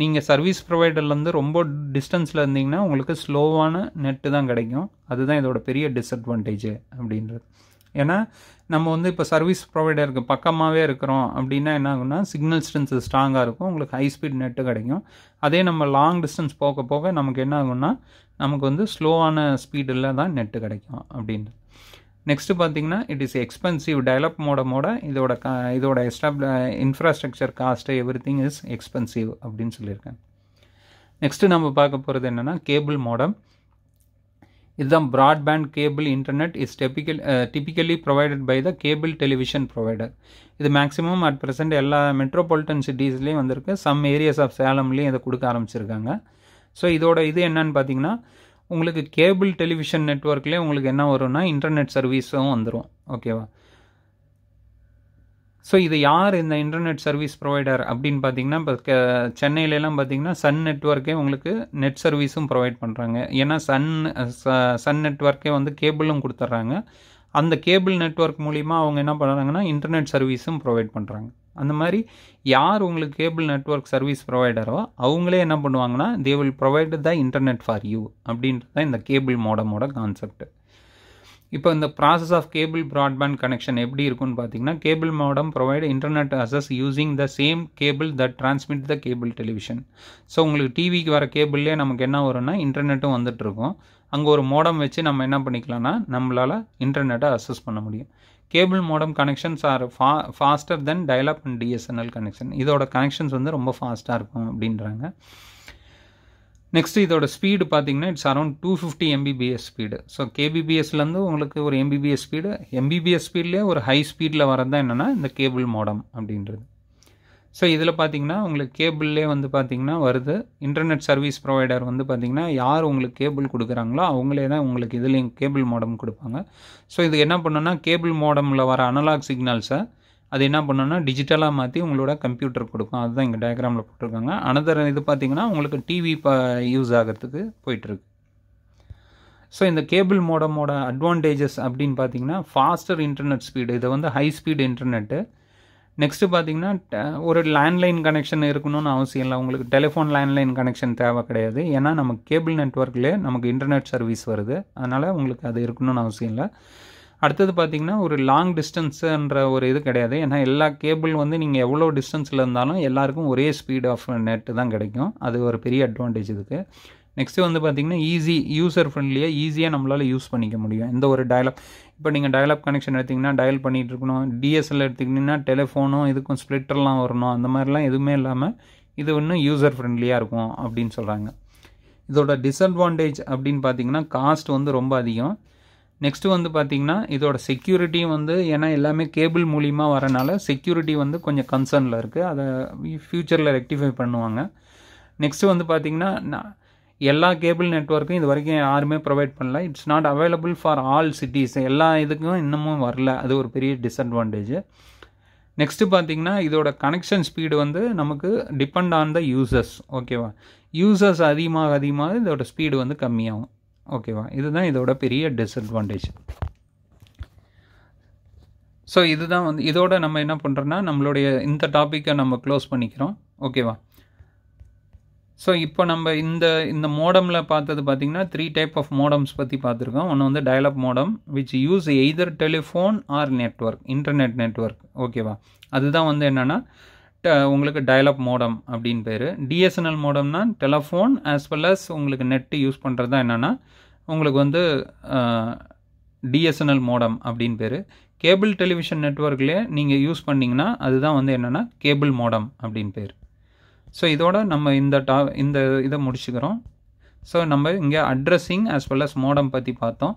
நீங்கள் சர்வீஸ் ப்ரொவைடர்லேருந்து ரொம்ப டிஸ்டன்ஸில் இருந்தீங்கன்னா உங்களுக்கு ஸ்லோவான நெட்டு தான் கிடைக்கும் அதுதான் இதோட பெரிய டிஸ்அட்வான்டேஜ் அப்படின்றது ஏன்னா நம்ம வந்து இப்போ சர்வீஸ் ப்ரொவைடருக்கு பக்கமாகவே இருக்கிறோம் அப்படின்னா என்ன ஆகும்னா சிக்னல் ஸ்ட்ரென்த்து ஸ்ட்ராங்காக இருக்கும் உங்களுக்கு ஹை ஸ்பீட் நெட்டு கிடைக்கும் அதே நம்ம லாங் டிஸ்டன்ஸ் போக போக நமக்கு என்ன ஆகும்னா நமக்கு வந்து ஸ்லோவான ஸ்பீடில் தான் நெட்டு கிடைக்கும் அப்படின்னு நெக்ஸ்ட்டு பார்த்தீங்கன்னா இட் இஸ் எக்ஸ்பென்சிவ் டெவலப் மோடமோட இதோட கா இதோட எஸ்டாப்ல infrastructure cost every thing is expensive அப்படின்னு சொல்லியிருக்கேன் நெக்ஸ்ட்டு நம்ம பார்க்க போகிறது என்னென்னா கேபிள் மோடம் இதுதான் broadband cable internet is typical typically provided by the cable television provider இது மேக்ஸிமம் அட் ப்ரெசென்ட் எல்லா மெட்ரோபாலிட்டன் சிட்டிஸ்லேயும் வந்திருக்கு சம் ஏரியாஸ் ஆஃப் சேலம்லேயும் இதை கொடுக்க ஆரம்பிச்சிருக்காங்க ஸோ இதோட இது என்னன்னு பார்த்தீங்கன்னா உங்களுக்கு கேபிள் டெலிவிஷன் நெட்ஒர்க்லேயே உங்களுக்கு என்ன வரும்னா இன்டர்நெட் சர்வீஸும் வந்துடும் ஓகேவா ஸோ இது யார் இந்த இன்டர்நெட் சர்வீஸ் ப்ரொவைடர் அப்படின்னு பார்த்தீங்கன்னா இப்போ சென்னையிலலாம் பார்த்தீங்கன்னா சன் நெட்ஒர்க்கே உங்களுக்கு நெட் சர்வீஸும் ப்ரொவைட் பண்ணுறாங்க ஏன்னா சன் சன் நெட்ஒர்க்கே வந்து கேபிளும் கொடுத்துட்றாங்க அந்த கேபிள் நெட்ஒர்க் மூலிமா அவங்க என்ன பண்ணுறாங்கன்னா இன்டர்நெட் சர்வீஸும் ப்ரொவைட் பண்ணுறாங்க அந்த மாதிரி யார் உங்களுக்கு கேபிள் நெட்ஒர்க் சர்வீஸ் ப்ரொவைடரோ அவங்களே என்ன பண்ணுவாங்கன்னா they will provide the internet for you அப்படின்றது தான் இந்த கேபிள் மோடமோட கான்செப்ட் இப்போ இந்த process of cable broadband connection எப்படி இருக்குன்னு பார்த்தீங்கன்னா cable modem provide internet access using the same cable that transmit the cable television so உங்களுக்கு டிவிக்கு வர கேபிள்லேயே நமக்கு என்ன வரும்னா இன்டர்நெட்டும் வந்துட்டுருக்கும் அங்கே ஒரு மோடம் வச்சு நம்ம என்ன பண்ணிக்கலாம்னா நம்மளால் இன்டர்நெட்டை அசஸ் பண்ண முடியும் கேபிள் மோடம் கனெக்ஷன்ஸ் ஆர் ஃபா faster than dial up and DSNL connection இதோட கனெக்ஷன்ஸ் வந்து ரொம்ப ஃபாஸ்ட்டாக இருக்கும் அப்படின்றாங்க நெக்ஸ்ட் இதோட ஸ்பீடு பார்த்தீங்கன்னா it's around two fifty mbps speed so கேபிபிஎஸ்லேருந்து உங்களுக்கு ஒரு எம்பிபிஎஸ் ஸ்பீடு எம்பிபிஎஸ் ஸ்பீட்லேயே ஒரு ஹை ஸ்பீடில் வரது தான் என்னென்னா இந்த கேபிள் மாடம் அப்படின்றது ஸோ இதில் பார்த்தீங்கன்னா உங்களுக்கு கேபிள்லே வந்து பார்த்திங்கன்னா வருது இன்டர்நெட் சர்வீஸ் ப்ரொவைடர் வந்து பார்த்திங்கன்னா யார் உங்களுக்கு கேபிள் கொடுக்குறாங்களோ அவங்களே தான் உங்களுக்கு இதுலேயும் கேபிள் மாடம் கொடுப்பாங்க ஸோ இது என்ன பண்ணுன்னா கேபிள் மாடமில் வர அனலாக் சிக்னல்ஸை அது என்ன பண்ணோன்னா டிஜிட்டலாக மாற்றி உங்களோட கம்ப்யூட்டர் கொடுக்கும் அதுதான் இங்கே டயக்ராமில் போட்டிருக்காங்க அனதர் இது பார்த்திங்கன்னா உங்களுக்கு டிவி இப்போ யூஸ் ஆகிறதுக்கு போயிட்டுருக்கு ஸோ இந்த கேபிள் மோடமோட அட்வான்டேஜஸ் அப்படின்னு பார்த்தீங்கன்னா ஃபாஸ்டர் இன்டர்நெட் ஸ்பீடு இதை வந்து ஹை ஸ்பீடு இன்டர்நெட்டு நெக்ஸ்ட்டு பார்த்தீங்கன்னா ஒரு லேண்ட்லைன் கனெக்ஷன் இருக்கணும்னு அவசியம் இல்லை உங்களுக்கு டெலிஃபோன் லேண்ட்லைன் கனெக்ஷன் தேவை கிடையாது ஏன்னா நமக்கு கேபிள் நெட்ஒர்க்லேயே நமக்கு இன்டர்நெட் சர்வீஸ் வருது அதனால் உங்களுக்கு அது இருக்கணும்னு அவசியம் இல்லை அடுத்தது பார்த்திங்கன்னா ஒரு லாங் டிஸ்டன்ஸுன்ற ஒரு இது கிடையாது ஏன்னா எல்லா கேபிள் வந்து நீங்கள் எவ்வளோ டிஸ்டன்ஸில் இருந்தாலும் எல்லாருக்கும் ஒரே ஸ்பீட் ஆஃப் நெட்டு தான் கிடைக்கும் அது ஒரு பெரிய அட்வான்டேஜ் இதுக்கு நெக்ஸ்ட்டு வந்து பார்த்திங்கன்னா ஈஸி யூசர் ஃப்ரெண்ட்லியாக ஈஸியாக நம்மளால் யூஸ் பண்ணிக்க முடியும் எந்த ஒரு டயலாக் இப்போ நீங்கள் டயலாக் கனெக்ஷன் எடுத்திங்கன்னா டயல் பண்ணிகிட்டு இருக்கணும் டிஎஸ்எல் எடுத்திங்கன்னா டெலிஃபோனும் இதுக்கும் ஸ்ப்ளிட்டர்லாம் வரணும் அந்த மாதிரிலாம் எதுவுமே இல்லாமல் இது இன்னும் யூசர் ஃப்ரெண்ட்லியாக இருக்கும் அப்படின்னு சொல்கிறாங்க இதோட டிஸ்அட்வான்டேஜ் அப்படின்னு பார்த்தீங்கன்னா காஸ்ட் வந்து ரொம்ப அதிகம் நெக்ஸ்ட்டு வந்து பார்த்திங்கன்னா இதோட செக்யூரிட்டியும் வந்து ஏன்னா எல்லாமே கேபிள் மூலியமாக வரனால செக்யூரிட்டி வந்து கொஞ்சம் கன்சர்னில் இருக்குது அதை ஃப்யூச்சரில் ரெக்டிஃபை பண்ணுவாங்க நெக்ஸ்ட்டு வந்து பார்த்திங்கன்னா நான் எல்லா கேபிள் நெட்ஒர்க்கும் இது வரைக்கும் யாருமே ப்ரொவைட் பண்ணல it's not available for all cities எல்லா இதுக்கும் இன்னமும் வரல அது ஒரு பெரிய டிஸ்அட்வான்டேஜ் நெக்ஸ்ட்டு பார்த்திங்கன்னா இதோட கனெக்ஷன் ஸ்பீடு வந்து நமக்கு டிபெண்ட் ஆன் த யூசர்ஸ் ஓகேவா யூசர்ஸ் அதிகமாக அதிகமாக இதோட ஸ்பீடு வந்து கம்மியாகும் ஓகேவா இதுதான் இதோட பெரிய டிஸ்அட்வான்டேஜ் ஸோ இதுதான் வந்து இதோட நம்ம என்ன பண்ணுறோன்னா நம்மளுடைய இந்த டாப்பிக்கை நம்ம க்ளோஸ் பண்ணிக்கிறோம் ஓகேவா ஸோ இப்போ நம்ம இந்த இந்த மோடமில் பார்த்தது பார்த்திங்கன்னா த்ரீ டைப் ஆஃப் மோடம்ஸ் பற்றி பார்த்துருக்கோம் ஒன்று வந்து dial up modem which use either telephone or network internet network ஓகேவா அதுதான் வந்து என்னென்னா Uh, உங்களுக்கு டயலப் மோடம் அப்படின்னு பேர் டிஎஸ்என்எல் மோடம்னா டெலஃபோன் ஆஸ் வெல் அஸ் உங்களுக்கு நெட்டு யூஸ் பண்ணுறது தான் என்னென்னா உங்களுக்கு வந்து டிஎஸ்என்எல் uh, மோடம் அப்படின்னு பேர் கேபிள் டெலிவிஷன் நெட்ஒர்க்லேயே நீங்கள் யூஸ் பண்ணிங்கன்னா அதுதான் வந்து என்னென்னா கேபிள் மோடம் அப்படின்னு பேர் ஸோ இதோட நம்ம இந்த டா இந்த இதை முடிச்சுக்கிறோம் ஸோ நம்ம இங்கே addressing as well as modem பற்றி பார்த்தோம்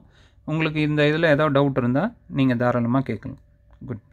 உங்களுக்கு இந்த இதில் ஏதோ டவுட் இருந்தால் நீங்கள் தாராளமாக கேட்கலாம் குட்